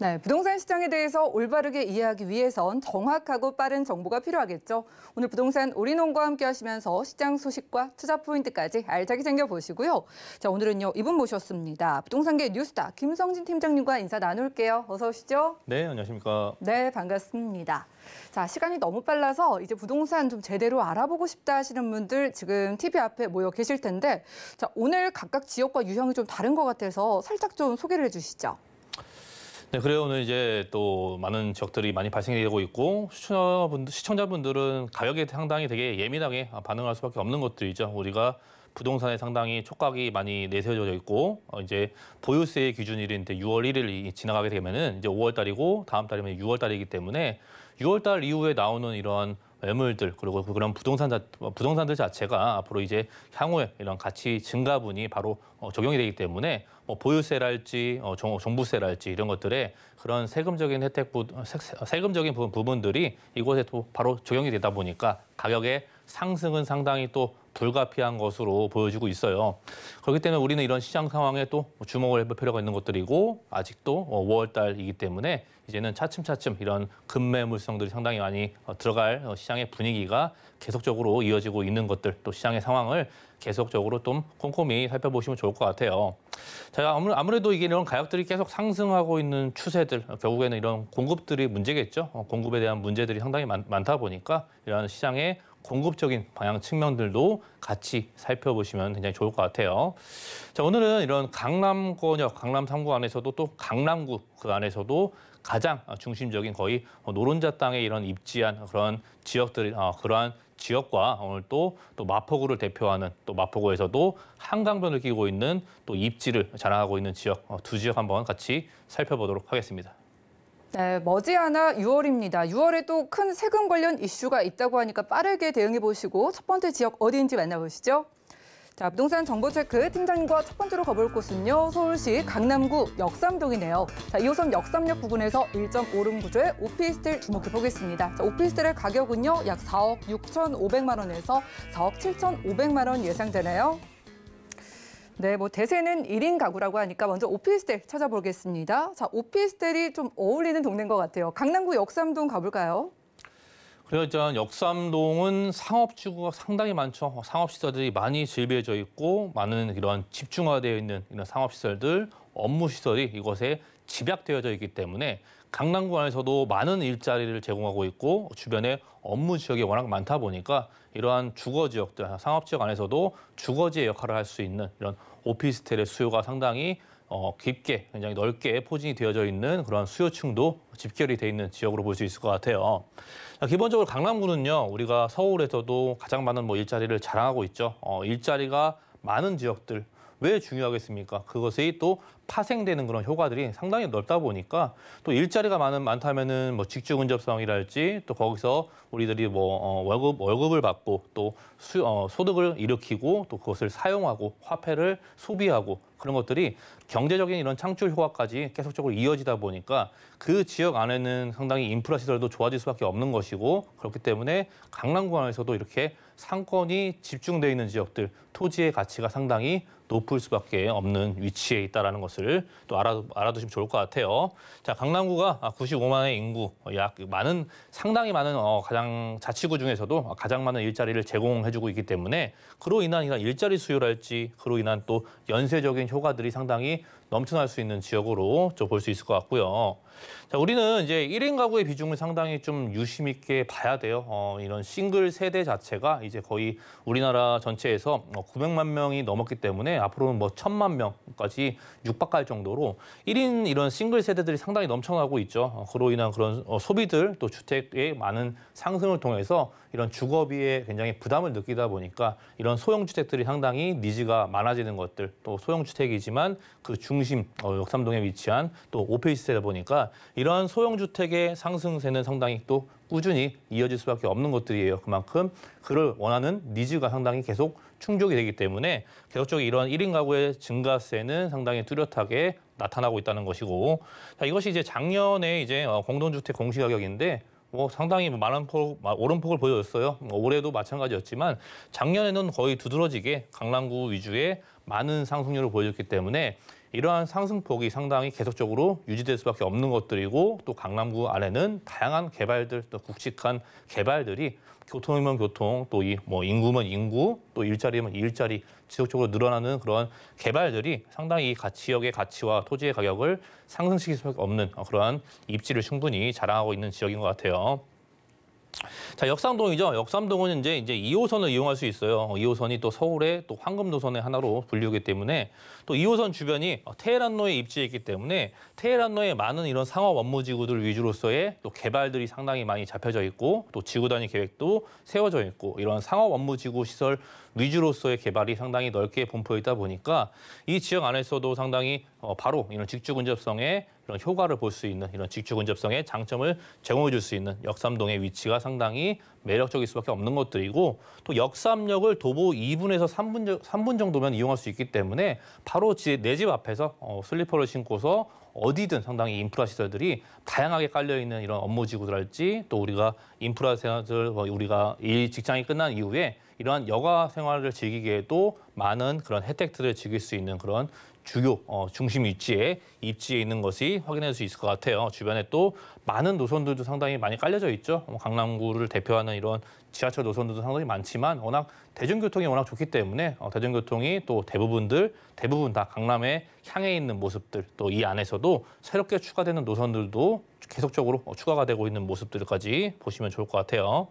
네, 부동산 시장에 대해서 올바르게 이해하기 위해선 정확하고 빠른 정보가 필요하겠죠. 오늘 부동산 오리논과 함께 하시면서 시장 소식과 투자 포인트까지 알차게 챙겨보시고요. 자, 오늘은요, 이분 모셨습니다. 부동산계 뉴스타 김성진 팀장님과 인사 나눌게요. 어서 오시죠. 네, 안녕하십니까. 네, 반갑습니다. 자, 시간이 너무 빨라서 이제 부동산 좀 제대로 알아보고 싶다 하시는 분들 지금 TV 앞에 모여 계실 텐데 자, 오늘 각각 지역과 유형이 좀 다른 것 같아서 살짝 좀 소개를 해주시죠. 네, 그래오는 이제 또 많은 지역들이 많이 발생되고 있고 시청자분들, 시청자분들은 가격에 상당히 되게 예민하게 반응할 수밖에 없는 것들이죠. 우리가 부동산에 상당히 촉각이 많이 내세워져 있고 어, 이제 보유세 기준일인 6월 1일이 지나가게 되면은 이제 5월 달이고 다음 달이면 6월 달이기 때문에 6월 달 이후에 나오는 이러한 매물들 그리고 그 그런 부동산 자, 부동산들 자체가 앞으로 이제 향후에 이런 가치 증가분이 바로 어, 적용이 되기 때문에 뭐 보유세랄지 어, 정, 종부세랄지 이런 것들에 그런 세금적인 혜택 부, 어, 세, 세금적인 부분, 부분들이 이곳에 또 바로 적용이 되다 보니까 가격의 상승은 상당히 또 불가피한 것으로 보여지고 있어요. 그렇기 때문에 우리는 이런 시장 상황에 또 주목을 해볼 필요가 있는 것들이고 아직도 5월 어, 달이기 때문에 이제는 차츰차츰 이런 금매 물성들이 상당히 많이 어, 들어갈 어, 시장의 분위기가 계속적으로 이어지고 있는 것들 또 시장의 상황을 계속적으로 좀 꼼꼼히 살펴보시면 좋을 것 같아요. 제가 아무래도 이게 이런 가격들이 계속 상승하고 있는 추세들, 어, 결국에는 이런 공급들이 문제겠죠. 공급에 대한 문제들이 상당히 많, 다 보니까 이런 시장의 공급적인 방향 측면들도 같이 살펴보시면 굉장히 좋을 것 같아요. 자, 오늘은 이런 강남권역, 강남 3구 안에서도 또 강남구 그 안에서도 가장 중심적인 거의 뭐 노른자 땅에 이런 입지한 그런 지역들 어, 그러한 지역과 오늘 또, 또 마포구를 대표하는 또 마포구에서도 한강변을 끼고 있는 또 입지를 자랑하고 있는 지역 어, 두 지역 한번 같이 살펴보도록 하겠습니다. 네, 머지않아 6월입니다. 6월에 또 큰 세금 관련 이슈가 있다고 하니까 빠르게 대응해 보시고 첫 번째 지역 어디인지 만나보시죠. 자, 부동산 정보 체크 팀장님과 첫 번째로 가볼 곳은요. 서울시 강남구 역삼동이네요. 자, 2호선 역삼역 부근에서 1.5룸 구조의 오피스텔 주목해 보겠습니다. 자, 오피스텔의 가격은요. 약 4억 6,500만 원에서 4억 7,500만 원 예상되네요. 네, 뭐 대세는 1인 가구라고 하니까 먼저 오피스텔 찾아보겠습니다. 자, 오피스텔이 좀 어울리는 동네인 것 같아요. 강남구 역삼동 가볼까요? 그리고 일단 역삼동은 상업지구가 상당히 많죠. 상업시설들이 많이 질비해져 있고 많은 이런 집중화되어 있는 이런 상업시설들, 업무시설이 이곳에 집약되어져 있기 때문에 강남구 안에서도 많은 일자리를 제공하고 있고 주변에 업무 지역이 워낙 많다 보니까 이러한 주거 지역들, 상업 지역 안에서도 주거지의 역할을 할 수 있는 이런 오피스텔의 수요가 상당히 어, 깊게 굉장히 넓게 포진이 되어져 있는 그런 수요층도 집결이 돼 있는 지역으로 볼 수 있을 것 같아요. 기본적으로 강남구는요, 우리가 서울에서도 가장 많은 뭐 일자리를 자랑하고 있죠. 어, 일자리가 많은 지역들, 왜 중요하겠습니까? 그것이 또 파생되는 그런 효과들이 상당히 넓다 보니까 또 일자리가 많은 많다면은 뭐 직주 근접성이랄지 또 거기서 우리들이 뭐 어, 월급 월급을 받고 또 수, 어, 소득을 일으키고 또 그것을 사용하고 화폐를 소비하고 그런 것들이 경제적인 이런 창출 효과까지 계속적으로 이어지다 보니까 그 지역 안에는 상당히 인프라 시설도 좋아질 수밖에 없는 것이고 그렇기 때문에 강남구 안에서도 이렇게 상권이 집중되어 있는 지역들 토지의 가치가 상당히 높을 수밖에 없는 위치에 있다는 것을 또 알아, 알아두시면 좋을 것 같아요. 자, 강남구가 95만의 아, 인구, 어, 약 많은 상당히 많은 어, 가장 자치구 중에서도 가장 많은 일자리를 제공해주고 있기 때문에 그로 인한 일자리 수요랄지 그로 인한 또 연쇄적인 효과들이 상당히 넘쳐날 수 있는 지역으로 볼 수 있을 것 같고요. 자, 우리는 이제 1인 가구의 비중을 상당히 좀 유심 있게 봐야 돼요. 어, 이런 싱글 세대 자체가 이제 거의 우리나라 전체에서 900만 뭐 명이 넘었기 때문에 앞으로는 뭐 1000만 명까지 육박할 정도로 1인 이런 싱글 세대들이 상당히 넘쳐나고 있죠. 어, 그로 인한 그런 어, 소비들 또 주택의 많은 상승을 통해서 이런 주거비에 굉장히 부담을 느끼다 보니까 이런 소형 주택들이 상당히 니즈가 많아지는 것들 또 소형 주택이지만 그중 중심 어, 역삼동에 위치한 또 오페이스텔다 보니까 이러한 소형 주택의 상승세는 상당히 또 꾸준히 이어질 수밖에 없는 것들이에요. 그만큼 그를 원하는 니즈가 상당히 계속 충족이 되기 때문에 계속적으로 이런 1인 가구의 증가세는 상당히 뚜렷하게 나타나고 있다는 것이고 자, 이것이 이제 작년에 이제 어, 공동주택 공시가격인데 뭐 상당히 많은 폭, 오른폭을 보여줬어요. 뭐 올해도 마찬가지였지만 작년에는 거의 두드러지게 강남구 위주의 많은 상승률을 보여줬기 때문에 이러한 상승폭이 상당히 계속적으로 유지될 수밖에 없는 것들이고 또 강남구 안에는 다양한 개발들 또 굵직한 개발들이 교통이면 교통 또 이 뭐 인구면 인구 또 일자리면 일자리 지속적으로 늘어나는 그러한 개발들이 상당히 가치역의 가치와 토지의 가격을 상승시킬 수밖에 없는 그러한 입지를 충분히 자랑하고 있는 지역인 것 같아요. 자, 역삼동이죠. 역삼동은 이제 이제 2호선을 이용할 수 있어요. 2호선이 어, 또 서울의 또 황금 노선의 하나로 분류기 때문에 또 2호선 주변이 어, 테헤란로에 입지해 있기 때문에 테헤란로에 많은 이런 상업 업무지구들 위주로서의 또 개발들이 상당히 많이 잡혀져 있고 또 지구 단위 계획도 세워져 있고 이런 상업 업무지구 시설 위주로서의 개발이 상당히 넓게 분포해 있다 보니까 이 지역 안에서도 상당히 어, 바로 이런 직주 근접성의 이런 효과를 볼 수 있는 이런 직주 근접성의 장점을 제공해 줄 수 있는 역삼동의 위치가 상당히 매력적일 수밖에 없는 것들이고 또 역삼역을 도보 2분에서 3분, 3분 정도면 이용할 수 있기 때문에 바로 내 집 앞에서 어, 슬리퍼를 신고서 어디든 상당히 인프라 시설들이 다양하게 깔려 있는 이런 업무 지구들할지또 우리가 인프라 시설들 뭐 우리가 일 직장이 끝난 이후에 이러한 여가 생활을 즐기기에도 많은 그런 혜택들을 즐길 수 있는 그런 주요 어, 중심 위치에 입지에 있는 것이 확인할 수 있을 것 같아요. 주변에 또 많은 노선들도 상당히 많이 깔려져 있죠. 뭐 강남구를 대표하는 이런 지하철 노선들도 상당히 많지만 워낙 대중교통이 워낙 좋기 때문에 어, 대중교통이 또 대부분들 대부분 다 강남에 향해 있는 모습들 또 이 안에서도 새롭게 추가되는 노선들도 계속적으로 어, 추가가 되고 있는 모습들까지 보시면 좋을 것 같아요.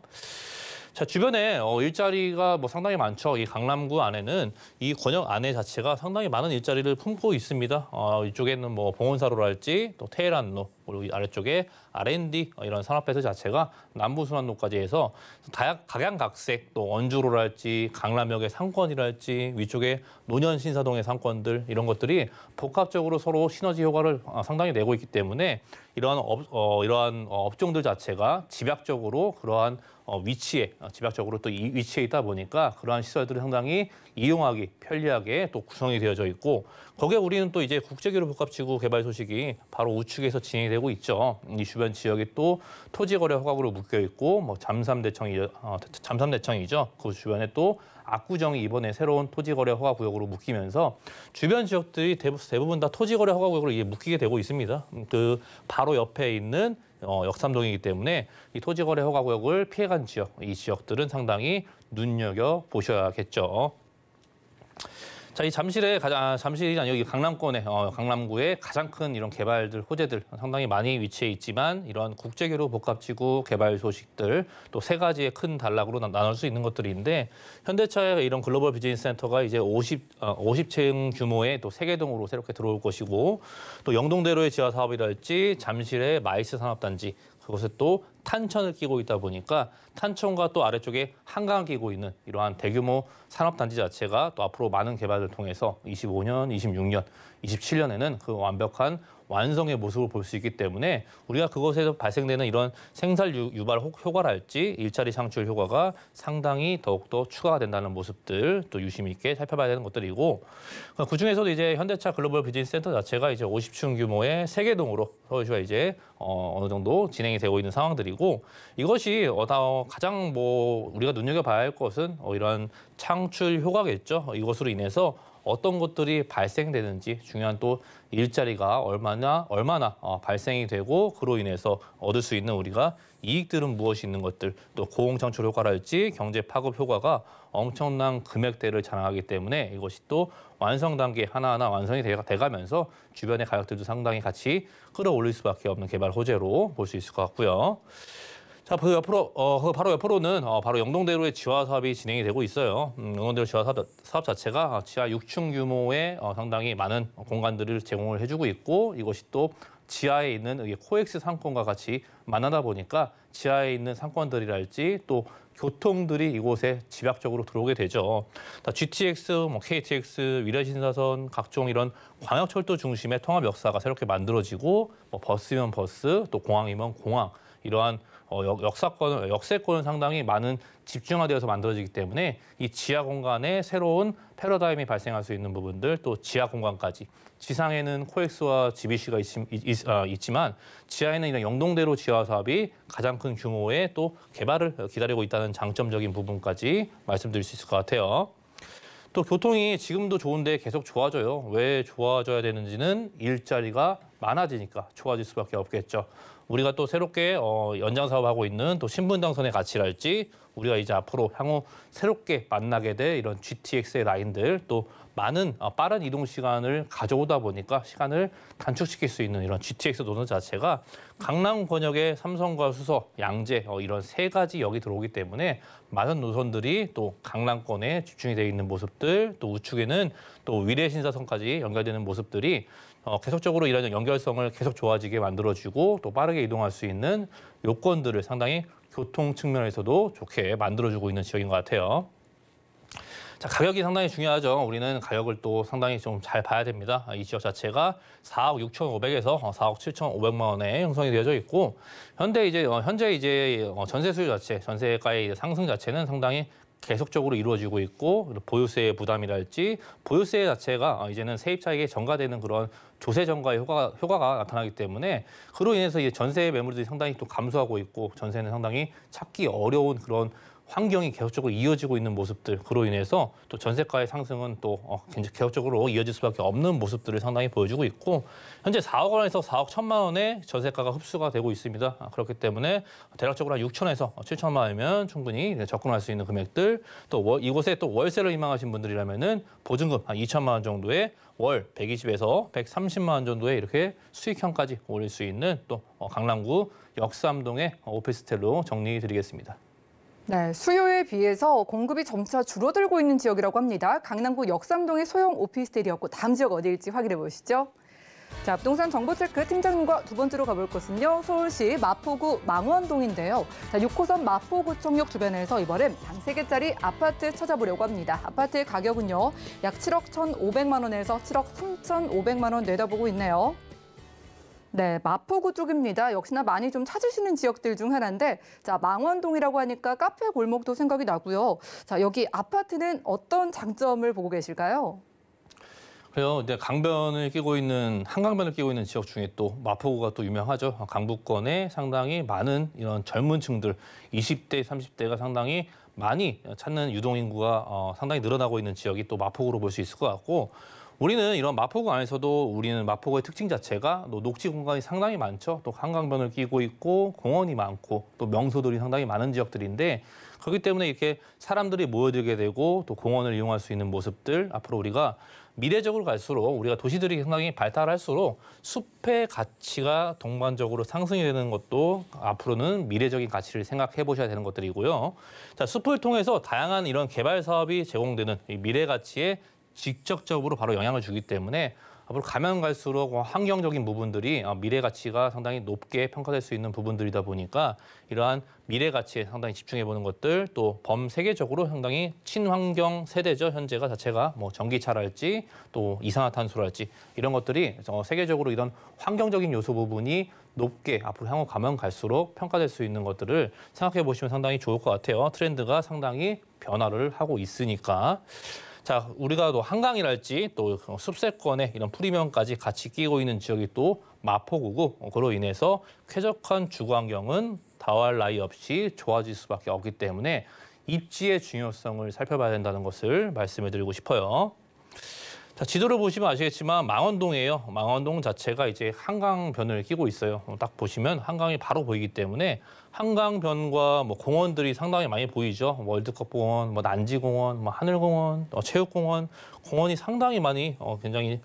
자, 주변에 어, 일자리가 뭐 상당히 많죠. 이 강남구 안에는 이 권역 안에 자체가 상당히 많은 일자리를 품고 있습니다. 어, 이쪽에는 뭐 봉원사로랄지 또 테헤란로 그리고 이 아래쪽에 R&D 어, 이런 산업회사 자체가 남부순환로까지 해서 다약, 각양각색 또 원주로랄지 강남역의 상권이랄지 위쪽에 노년 신사동의 상권들 이런 것들이 복합적으로 서로 시너지 효과를 어, 상당히 내고 있기 때문에 이러한 업, 어, 이러한 어, 업종들 자체가 집약적으로 그러한 어, 위치에 어, 집약적으로 또 위치에 있다 보니까 그러한 시설들을 상당히 이용하기 편리하게 또 구성이 되어져 있고 거기에 우리는 또 이제 국제기후 복합지구 개발 소식이 바로 우측에서 진행이 되고 있죠. 이 주변 지역이 또 토지 거래 허가구로 묶여 있고 뭐 잠삼대청이 어, 잠삼대청이죠. 그 주변에 또 압구정이 이번에 새로운 토지거래 허가 구역으로 묶이면서 주변 지역들이 대부분 다 토지거래 허가 구역으로 묶이게 되고 있습니다. 음, 그 바로 옆에 있는 어, 역삼동이기 때문에 이 토지거래 허가 구역을 피해간 지역, 이 지역들은 상당히 눈여겨 보셔야겠죠. 자, 이 잠실에 가장 아, 잠실이 아니고 여기 강남권에 어, 강남구에 가장 큰 이런 개발들 호재들 상당히 많이 위치해 있지만 이런 국제교류 복합지구 개발 소식들 또 세 가지의 큰 단락으로 나, 나눌 수 있는 것들인데 현대차의 이런 글로벌 비즈니스 센터가 이제 50 어, 50층 규모의 또 세계동으로 새롭게 들어올 것이고 또 영동대로의 지하 사업이랄지 잠실의 마이스 산업단지 그것에 또 탄천을 끼고 있다 보니까 탄천과 또 아래쪽에 한강을 끼고 있는 이러한 대규모 산업단지 자체가 또 앞으로 많은 개발을 통해서 25년, 26년, 27년에는 그 완벽한 완성의 모습을 볼 수 있기 때문에 우리가 그것에서 발생되는 이런 생살 유발 효과랄지 일자리 창출 효과가 상당히 더욱더 추가가 된다는 모습들 또 유심 있게 살펴봐야 되는 것들이고 그중에서도 그러니까 그 이제 현대차 글로벌 비즈니스 센터 자체가 이제 50층 규모의 세계동으로 서울시와 이제 어, 어느 정도 진행이 되고 있는 상황들이고 이것이 어, 다 가장 뭐 우리가 눈여겨봐야 할 것은 어, 이런 창출 효과겠죠. 이것으로 인해서 어떤 것들이 발생되는지 중요한 또 일자리가 얼마나 얼마나 어, 발생이 되고 그로 인해서 얻을 수 있는 우리가 이익들은 무엇이 있는 것들 또 고용창출 효과랄지 경제 파급 효과가 엄청난 금액대를 자랑하기 때문에 이것이 또 완성 단계 하나하나 완성이 돼가면서 주변의 가격들도 상당히 같이 끌어올릴 수밖에 없는 개발 호재로 볼 수 있을 것 같고요. 자, 그 옆으로 어, 그 바로 옆으로는 어, 바로 영동대로의 지하 사업이 진행이 되고 있어요. 음, 영동대로 지하 사업, 사업 자체가 지하 6층 규모의 어, 상당히 많은 공간들을 제공을 해주고 있고 이것이 또 지하에 있는 이게 코엑스 상권과 같이 만나다 보니까 지하에 있는 상권들이랄지 또 교통들이 이곳에 집약적으로 들어오게 되죠. GTX, 뭐 KTX, 위례신사선 각종 이런 광역철도 중심의 통합 역사가 새롭게 만들어지고 뭐 버스면 버스, 또 공항이면 공항 이러한 어, 역사권, 역세권은 상당히 많은 집중화되어서 만들어지기 때문에 이 지하 공간에 새로운 패러다임이 발생할 수 있는 부분들 또 지하 공간까지 지상에는 코엑스와 GBC가 있, 어, 지만 지하에는 이런 영동대로 지하 사업이 가장 큰 규모의 또 개발을 기다리고 있다는 장점적인 부분까지 말씀드릴 수 있을 것 같아요. 또 교통이 지금도 좋은데 계속 좋아져요. 왜 좋아져야 되는지는 일자리가 많아지니까 좋아질 수밖에 없겠죠. 우리가 또 새롭게 어, 연장 사업하고 있는 또 신분당선의 가치랄지 우리가 이제 앞으로 향후 새롭게 만나게 될 이런 GTX의 라인들 또 많은 어, 빠른 이동 시간을 가져오다 보니까 시간을 단축시킬 수 있는 이런 GTX 노선 자체가 강남 권역의 삼성과 수서, 양재 어, 이런 세 가지 역이 들어오기 때문에 많은 노선들이 또 강남권에 집중이 되어 있는 모습들 또 우측에는 또 위례신사선까지 연결되는 모습들이 어, 계속적으로 이런 연결성을 계속 좋아지게 만들어주고 또 빠르게 이동할 수 있는 요건들을 상당히 교통 측면에서도 좋게 만들어주고 있는 지역인 것 같아요. 자, 가격이 상당히 중요하죠. 우리는 가격을 또 상당히 좀 잘 봐야 됩니다. 아, 이 지역 자체가 4억 6,500에서 4억 7,500만 원에 형성이 되어져 있고 현대 이제 어, 현재 이제 어, 전세 수요 자체, 전세가의 상승 자체는 상당히 계속적으로 이루어지고 있고 보유세 부담이랄지 보유세 자체가 아, 이제는 세입 차익에 전가되는 그런 조세 전가의 효과가, 효과가 나타나기 때문에 그로 인해서 이제 전세 매물들이 상당히 또 감소하고 있고 전세는 상당히 찾기 어려운 그런 환경이 계속적으로 이어지고 있는 모습들 그로 인해서 또 전세가의 상승은 또 어, 계속적으로 이어질 수밖에 없는 모습들을 상당히 보여주고 있고 현재 4억 원에서 4억 1천만 원의 전세가가 흡수가 되고 있습니다. 아, 그렇기 때문에 대략적으로 한 6천에서 7천만 원이면 충분히 네, 접근할 수 있는 금액들 또 이곳에 또월세로 희망하신 분들이라면은 보증금 한 2천만 원 정도의 월 120에서 130만 원 정도의 이렇게 수익형까지 올릴 수 있는 또 어, 강남구 역삼동의 오피스텔로 정리드리겠습니다. 해 네, 수요에 비해서 공급이 점차 줄어들고 있는 지역이라고 합니다. 강남구 역삼동의 소형 오피스텔이었고 다음 지역 어디일지 확인해 보시죠. 자, 부동산 정보체크 팀장님과 두 번째로 가볼 곳은요. 서울시 마포구 망원동인데요. 자, 6호선 마포구청역 주변에서 이번엔 방 3개짜리 아파트 찾아보려고 합니다. 아파트의 가격은요. 약 7억 1,500만 원에서 7억 3,500만 원 내다보고 있네요. 네, 마포구 쪽입니다. 역시나 많이 좀 찾으시는 지역들 중 하나인데, 자, 망원동이라고 하니까 카페 골목도 생각이 나고요. 자, 여기 아파트는 어떤 장점을 보고 계실까요? 그래요. 이제 강변을 끼고 있는 한강변을 끼고 있는 지역 중에 또 마포구가 또 유명하죠. 강북권에 상당히 많은 이런 젊은층들, 20대, 30대가 상당히 많이 찾는 유동 인구가 어, 상당히 늘어나고 있는 지역이 또 마포구로 볼 수 있을 것 같고 우리는 이런 마포구 안에서도 우리는 마포구의 특징 자체가 또 녹지 공간이 상당히 많죠. 또 한강변을 끼고 있고 공원이 많고 또 명소들이 상당히 많은 지역들인데 그렇기 때문에 이렇게 사람들이 모여들게 되고 또 공원을 이용할 수 있는 모습들 앞으로 우리가 미래적으로 갈수록 우리가 도시들이 상당히 발달할수록 숲의 가치가 동반적으로 상승이 되는 것도 앞으로는 미래적인 가치를 생각해 보셔야 되는 것들이고요. 자, 숲을 통해서 다양한 이런 개발 사업이 제공되는 미래 가치의 직접적으로 바로 영향을 주기 때문에 앞으로 가면 갈수록 어, 환경적인 부분들이 어, 미래 가치가 상당히 높게 평가될 수 있는 부분들이다 보니까 이러한 미래 가치에 상당히 집중해 보는 것들 또 범세계적으로 상당히 친환경 세대죠 현재가 자체가 뭐 전기차랄지 또 이산화탄소랄지 이런 것들이 어, 세계적으로 이런 환경적인 요소 부분이 높게 앞으로 향후 가면 갈수록 평가될 수 있는 것들을 생각해 보시면 상당히 좋을 것 같아요 트렌드가 상당히 변화를 하고 있으니까. 자, 우리가 또 한강이랄지 또 숲세권에 이런 프리미엄까지 같이 끼고 있는 지역이 또 마포구고 어, 그로 인해서 쾌적한 주거 환경은 다할 나위 없이 좋아질 수밖에 없기 때문에 입지의 중요성을 살펴봐야 된다는 것을 말씀해 드리고 싶어요. 자, 지도를 보시면 아시겠지만 망원동이에요. 망원동 자체가 이제 한강변을 끼고 있어요. 딱 보시면 한강이 바로 보이기 때문에 한강변과 뭐 공원들이 상당히 많이 보이죠. 뭐 월드컵 공원, 뭐 난지공원, 뭐 하늘공원, 어, 체육공원, 공원이 상당히 많이 어, 굉장히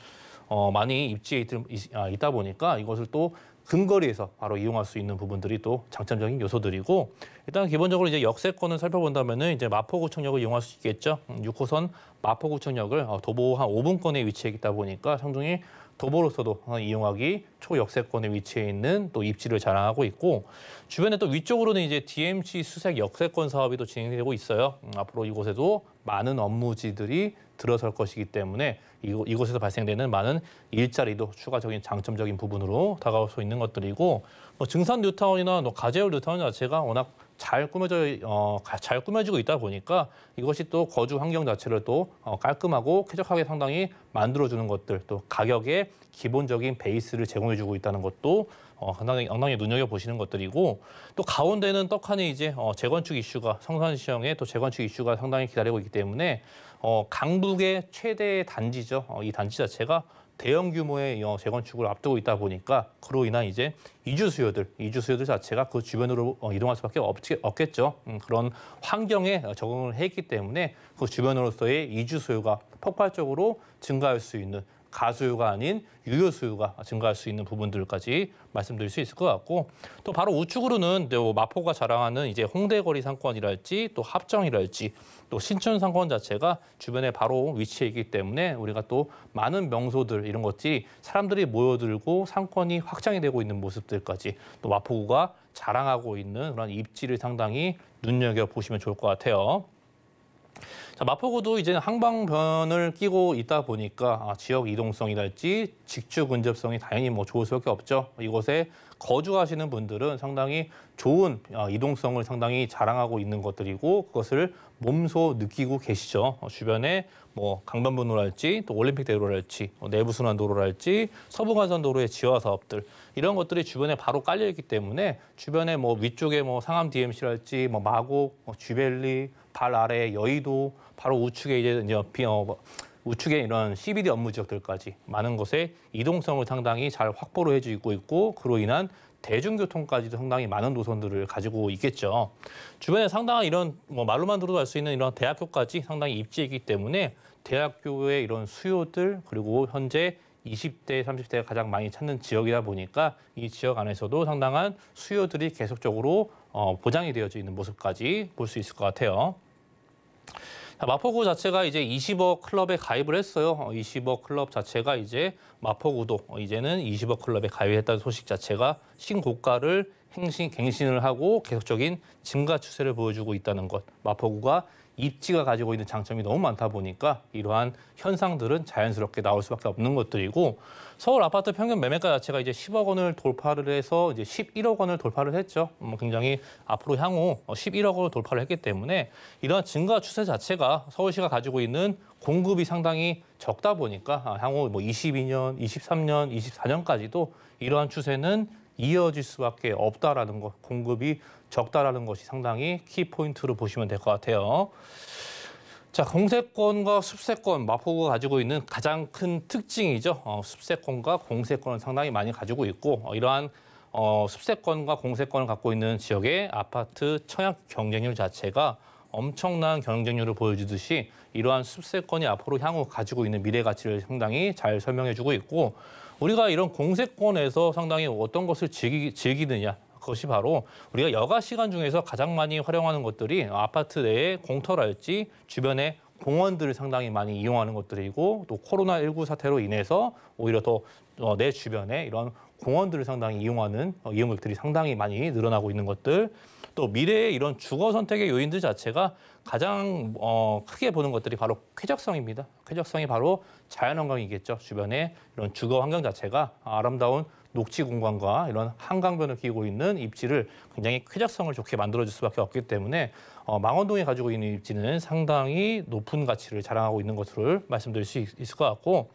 어, 많이 입지에 있, 아, 있다 보니까 이것을 또 근거리에서 바로 이용할 수 있는 부분들이 또 장점적인 요소들이고 일단 기본적으로 이제 역세권을 살펴본다면은 이제 마포구청역을 이용할 수 있겠죠. 6호선 음, 마포구청역을 어, 도보 한 5분권에 위치해 있다 보니까 상당히 도보로서도 어, 이용하기 초역세권에 위치해 있는 또 입지를 자랑하고 있고 주변에 또 위쪽으로는 이제 DMC 수색 역세권 사업이 또 진행되고 있어요. 음, 앞으로 이곳에도 많은 업무지들이 들어설 것이기 때문에 이곳에서 발생되는 많은 일자리도 추가적인 장점적인 부분으로 다가올 수 있는 것들이고 뭐 증산 뉴타운이나 뭐 가재울 뉴타운 자체가 워낙 잘 꾸며져 어, 잘 꾸며지고 있다 보니까 이것이 또 거주 환경 자체를 또 어, 깔끔하고 쾌적하게 상당히 만들어주는 것들 또 가격의 기본적인 베이스를 제공해주고 있다는 것도 어, 상당히 상당히 눈여겨 보시는 것들이고 또 가운데는 떡하니 이제 어, 재건축 이슈가 성산시형의 또 재건축 이슈가 상당히 기다리고 있기 때문에 어, 강북의 최대 단지죠. 어, 이 단지 자체가 대형 규모의 어, 재건축을 앞두고 있다 보니까 그로 인한 이제 이주 수요들, 이주 수요들 자체가 그 주변으로 어, 이동할 수밖에 없겠, 죠 음, 그런 환경에 어, 적응을 했기 때문에 그 주변으로서의 이주 수요가 폭발적으로 증가할 수 있는 가수요가 아닌 유효 수요가 증가할 수 있는 부분들까지 말씀드릴 수 있을 것 같고 또 바로 우측으로는 마포가 자랑하는 이제 홍대거리 상권이랄지 또 합정이랄지 또 신촌 상권 자체가 주변에 바로 위치해 있기 때문에 우리가 또 많은 명소들 이런 것들이 사람들이 모여들고 상권이 확장이 되고 있는 모습들까지 또 마포구가 자랑하고 있는 그런 입지를 상당히 눈여겨 보시면 좋을 것 같아요. 자, 마포구도 이제 는 항방변을 끼고 있다 보니까 아, 지역 이동성이랄지 직주 근접성이 당연히 뭐 좋을 수밖에 없죠. 이곳에 거주하시는 분들은 상당히 좋은 아, 이동성을 상당히 자랑하고 있는 것들이고 그것을 몸소 느끼고 계시죠. 어, 주변에 뭐 강변분로랄지 또 올림픽대로랄지 뭐 내부순환도로랄지 서부간선도로의 지하 사업들 이런 것들이 주변에 바로 깔려 있기 때문에 주변에 뭐 위쪽에 뭐 상암 DMC랄지 뭐 마곡, 뭐 쥐벨리, 발 아래 여의도 바로 우측에 이제 이제 어, 뭐 우측에 이런 CBD 업무 지역들까지 많은 곳에 이동성을 상당히 잘 확보를 해주고 있고 그로 인한 대중교통까지도 상당히 많은 노선들을 가지고 있겠죠. 주변에 상당한 이런 뭐 말로만 들어도 알 수 있는 이런 대학교까지 상당히 입지이기 때문에 대학교의 이런 수요들 그리고 현재 20대, 30대가 가장 많이 찾는 지역이다 보니까 이 지역 안에서도 상당한 수요들이 계속적으로 어, 보장이 되어져 있는 모습까지 볼 수 있을 것 같아요. 마포구 자체가 이제 20억 클럽에 가입을 했어요. 20억 어, 클럽 자체가 이제 마포구도 어, 이제는 20억 클럽에 가입했다는 소식 자체가 신고가를 행신 갱신을 하고 계속적인 증가 추세를 보여주고 있다는 것. 마포구가 입지가 가지고 있는 장점이 너무 많다 보니까 이러한 현상들은 자연스럽게 나올 수밖에 없는 것들이고 서울 아파트 평균 매매가 자체가 이제 10억 원을 돌파를 해서 이제 11억 원을 돌파를 했죠. 뭐 굉장히 앞으로 향후 11억 원을 돌파를 했기 때문에 이러한 증가 추세 자체가 서울시가 가지고 있는 공급이 상당히 적다 보니까 아, 향후 뭐 22년, 23년, 24년까지도 이러한 추세는 이어질 수밖에 없다라는 것, 공급이 적다라는 것이 상당히 키포인트로 보시면 될 것 같아요. 자, 공세권과 숲세권 마포구가 가지고 있는 가장 큰 특징이죠. 어, 숲세권과 공세권을 상당히 많이 가지고 있고 어, 이러한 어, 숲세권과 공세권을 갖고 있는 지역의 아파트 청약 경쟁률 자체가 엄청난 경쟁률을 보여주듯이 이러한 숲세권이 앞으로 향후 가지고 있는 미래 가치를 상당히 잘 설명해주고 있고 우리가 이런 공세권에서 상당히 어떤 것을 즐기, 즐기느냐 그것이 바로 우리가 여가 시간 중에서 가장 많이 활용하는 것들이 아파트 내에 공터랄지 주변에 공원들을 상당히 많이 이용하는 것들이고 또 코로나19 사태로 인해서 오히려 더내 어, 주변에 이런 공원들을 상당히 이용하는 어, 이용객들이 상당히 많이 늘어나고 있는 것들 또 미래의 이런 주거 선택의 요인들 자체가 가장 어, 크게 보는 것들이 바로 쾌적성입니다. 쾌적성이 바로 자연환경이겠죠. 주변에 이런 주거 환경 자체가 아름다운 녹지 공간과 이런 한강변을 끼고 있는 입지를 굉장히 쾌적성을 좋게 만들어줄 수밖에 없기 때문에 어, 망원동에 가지고 있는 입지는 상당히 높은 가치를 자랑하고 있는 것으로 말씀드릴 수 있을 것 같고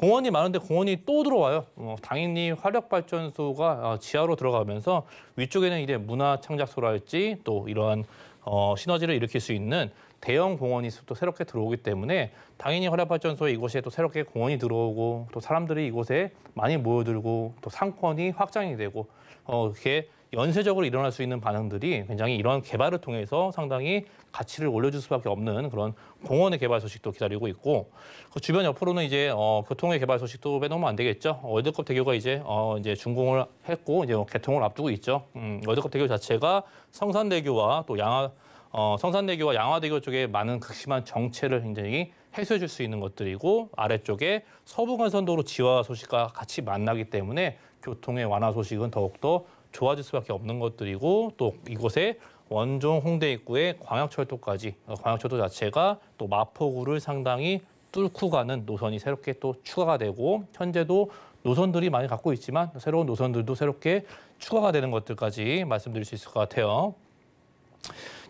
공원이 많은데 공원이 또 들어와요. 어, 당연히 화력발전소가 어, 지하로 들어가면서 위쪽에는 이제 문화창작소랄지 또 이러한 어, 시너지를 일으킬 수 있는 대형 공원이 또 새롭게 들어오기 때문에 당연히 화력발전소에 이곳에 또 새롭게 공원이 들어오고 또 사람들이 이곳에 많이 모여들고 또 상권이 확장이 되고 어, 이렇게 연쇄적으로 일어날 수 있는 반응들이 굉장히 이런 개발을 통해서 상당히 가치를 올려줄 수밖에 없는 그런 공원의 개발 소식도 기다리고 있고 그 주변 옆으로는 이제 어, 교통의 개발 소식도 빼놓으면 안 되겠죠. 월드컵 대교가 이제 어, 이제 준공을 했고 이제 뭐 개통을 앞두고 있죠. 음, 월드컵 대교 자체가 성산대교와 또 양화 어, 성산대교와 양화대교 쪽에 많은 극심한 정체를 굉장히 해소해 줄 수 있는 것들이고 아래쪽에 서부간선도로 지화 소식과 같이 만나기 때문에 교통의 완화 소식은 더욱더 좋아질 수밖에 없는 것들이고 또 이곳에 원종 홍대 입구에 광역철도까지 어, 광역철도 자체가 또 마포구를 상당히 뚫고 가는 노선이 새롭게 또 추가가 되고 현재도 노선들이 많이 갖고 있지만 새로운 노선들도 새롭게 추가가 되는 것들까지 말씀드릴 수 있을 것 같아요.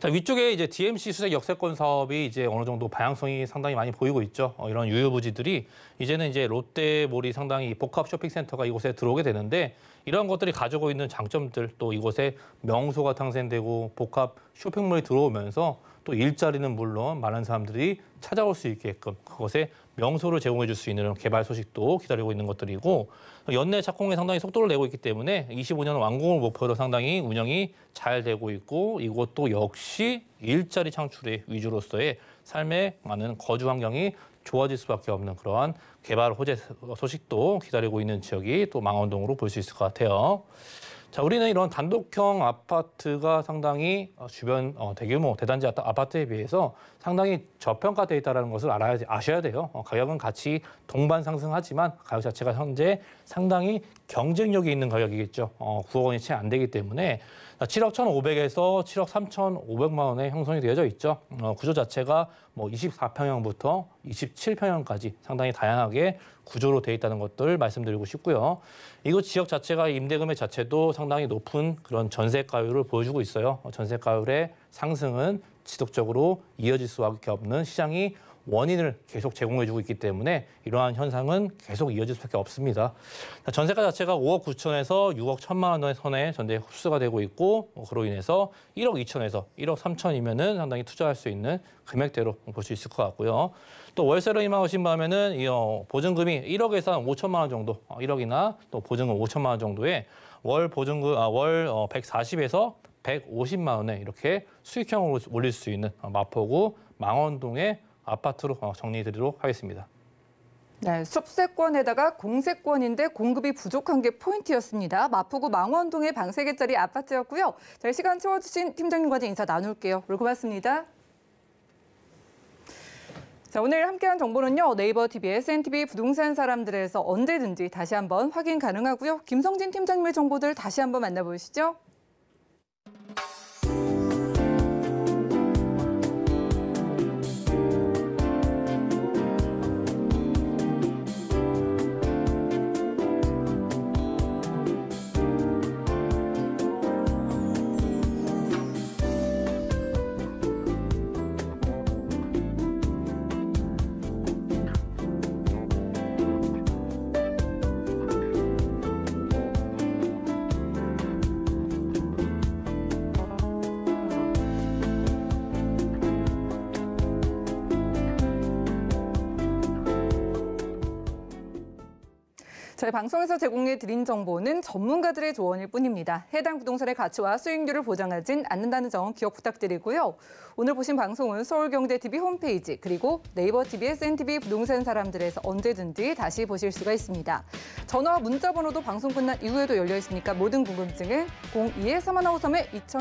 자, 위쪽에 이제 DMC 수색 역세권 사업이 이제 어느 정도 방향성이 상당히 많이 보이고 있죠. 어, 이런 유효부지들이 이제는 이제 롯데몰이 상당히 복합 쇼핑센터가 이곳에 들어오게 되는데 이런 것들이 가지고 있는 장점들 또 이곳에 명소가 탄생되고 복합 쇼핑몰이 들어오면서 또 일자리는 물론 많은 사람들이 찾아올 수 있게끔 그것에 명소를 제공해 줄 수 있는 개발 소식도 기다리고 있는 것들이고 연내 착공에 상당히 속도를 내고 있기 때문에 25년 완공을 목표로 상당히 운영이 잘 되고 있고 이것도 역시 일자리 창출의 위주로서의 삶에 많은 거주 환경이 좋아질 수밖에 없는 그러한 개발 호재 소식도 기다리고 있는 지역이 또 망원동으로 볼 수 있을 것 같아요. 자, 우리는 이런 단독형 아파트가 상당히 어, 주변 어, 대규모 대단지 아파트에 비해서 상당히 저평가돼 있다는 것을 알아야 아셔야 돼요. 어, 가격은 같이 동반 상승하지만 가격 자체가 현재 상당히 경쟁력이 있는 가격이겠죠. 어, 9억 원이 채 안 되기 때문에 7억 1,500에서 7억 3,500만 원에 형성이 되어져 있죠. 어, 구조 자체가 뭐 24평형부터 27평형까지 상당히 다양하게 구조로 돼 있다는 것들 말씀드리고 싶고요. 이곳 지역 자체가 임대금액 자체도 상당히 높은 그런 전세가율을 보여주고 있어요. 전세가율의 상승은 지속적으로 이어질 수밖에 없는 시장이 원인을 계속 제공해주고 있기 때문에 이러한 현상은 계속 이어질 수밖에 없습니다. 전세가 자체가 5억 9천에서 6억 1천만 원 선에 전대 흡수가 되고 있고 뭐 그로 인해서 1억 2천에서 1억 3천이면 은 상당히 투자할 수 있는 금액대로 볼 수 있을 것 같고요. 또 월세로 이마하신 밤에는 이 어, 보증금이 1억에서 한 5천만 원 정도, 1억이나 어, 또 보증금 5천만 원 정도에 월 보증금 아, 월 어, 140에서 150만 원에 이렇게 수익형으로 올릴 수 있는 어, 마포구 망원동의 아파트로 어, 정리해드리도록 하겠습니다. 네, 숲세권에다가 공세권인데 공급이 부족한 게 포인트였습니다. 마포구 망원동의 방세개짜리 아파트였고요. 자, 시간 채워주신 팀장님과 인사 나눌게요. 오늘 고맙습니다. 자, 오늘 함께한 정보는요. 네이버 TV, SNTV 부동산 사람들에서 언제든지 다시 한번 확인 가능하고요. 김성진 팀장님의 정보들 다시 한번 만나보시죠. 저희 방송에서 제공해 드린 정보는 전문가들의 조언일 뿐입니다. 해당 부동산의 가치와 수익률을 보장하진 않는다는 점 기억 부탁드리고요. 오늘 보신 방송은 서울경제TV 홈페이지 그리고 네이버 TV, SNTV 부동산 사람들에서 언제든지 다시 보실 수가 있습니다. 전화와 문자 번호도 방송 끝난 이후에도 열려 있으니까 모든 궁금증은 0 2 3 1 5 3 2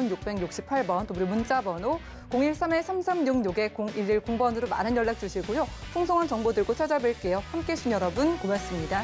6 6 8번또 우리 문자 번호 013-3366-0110번으로 많은 연락 주시고요. 풍성한 정보 들고 찾아뵐게요. 함께 해주신 여러분 고맙습니다.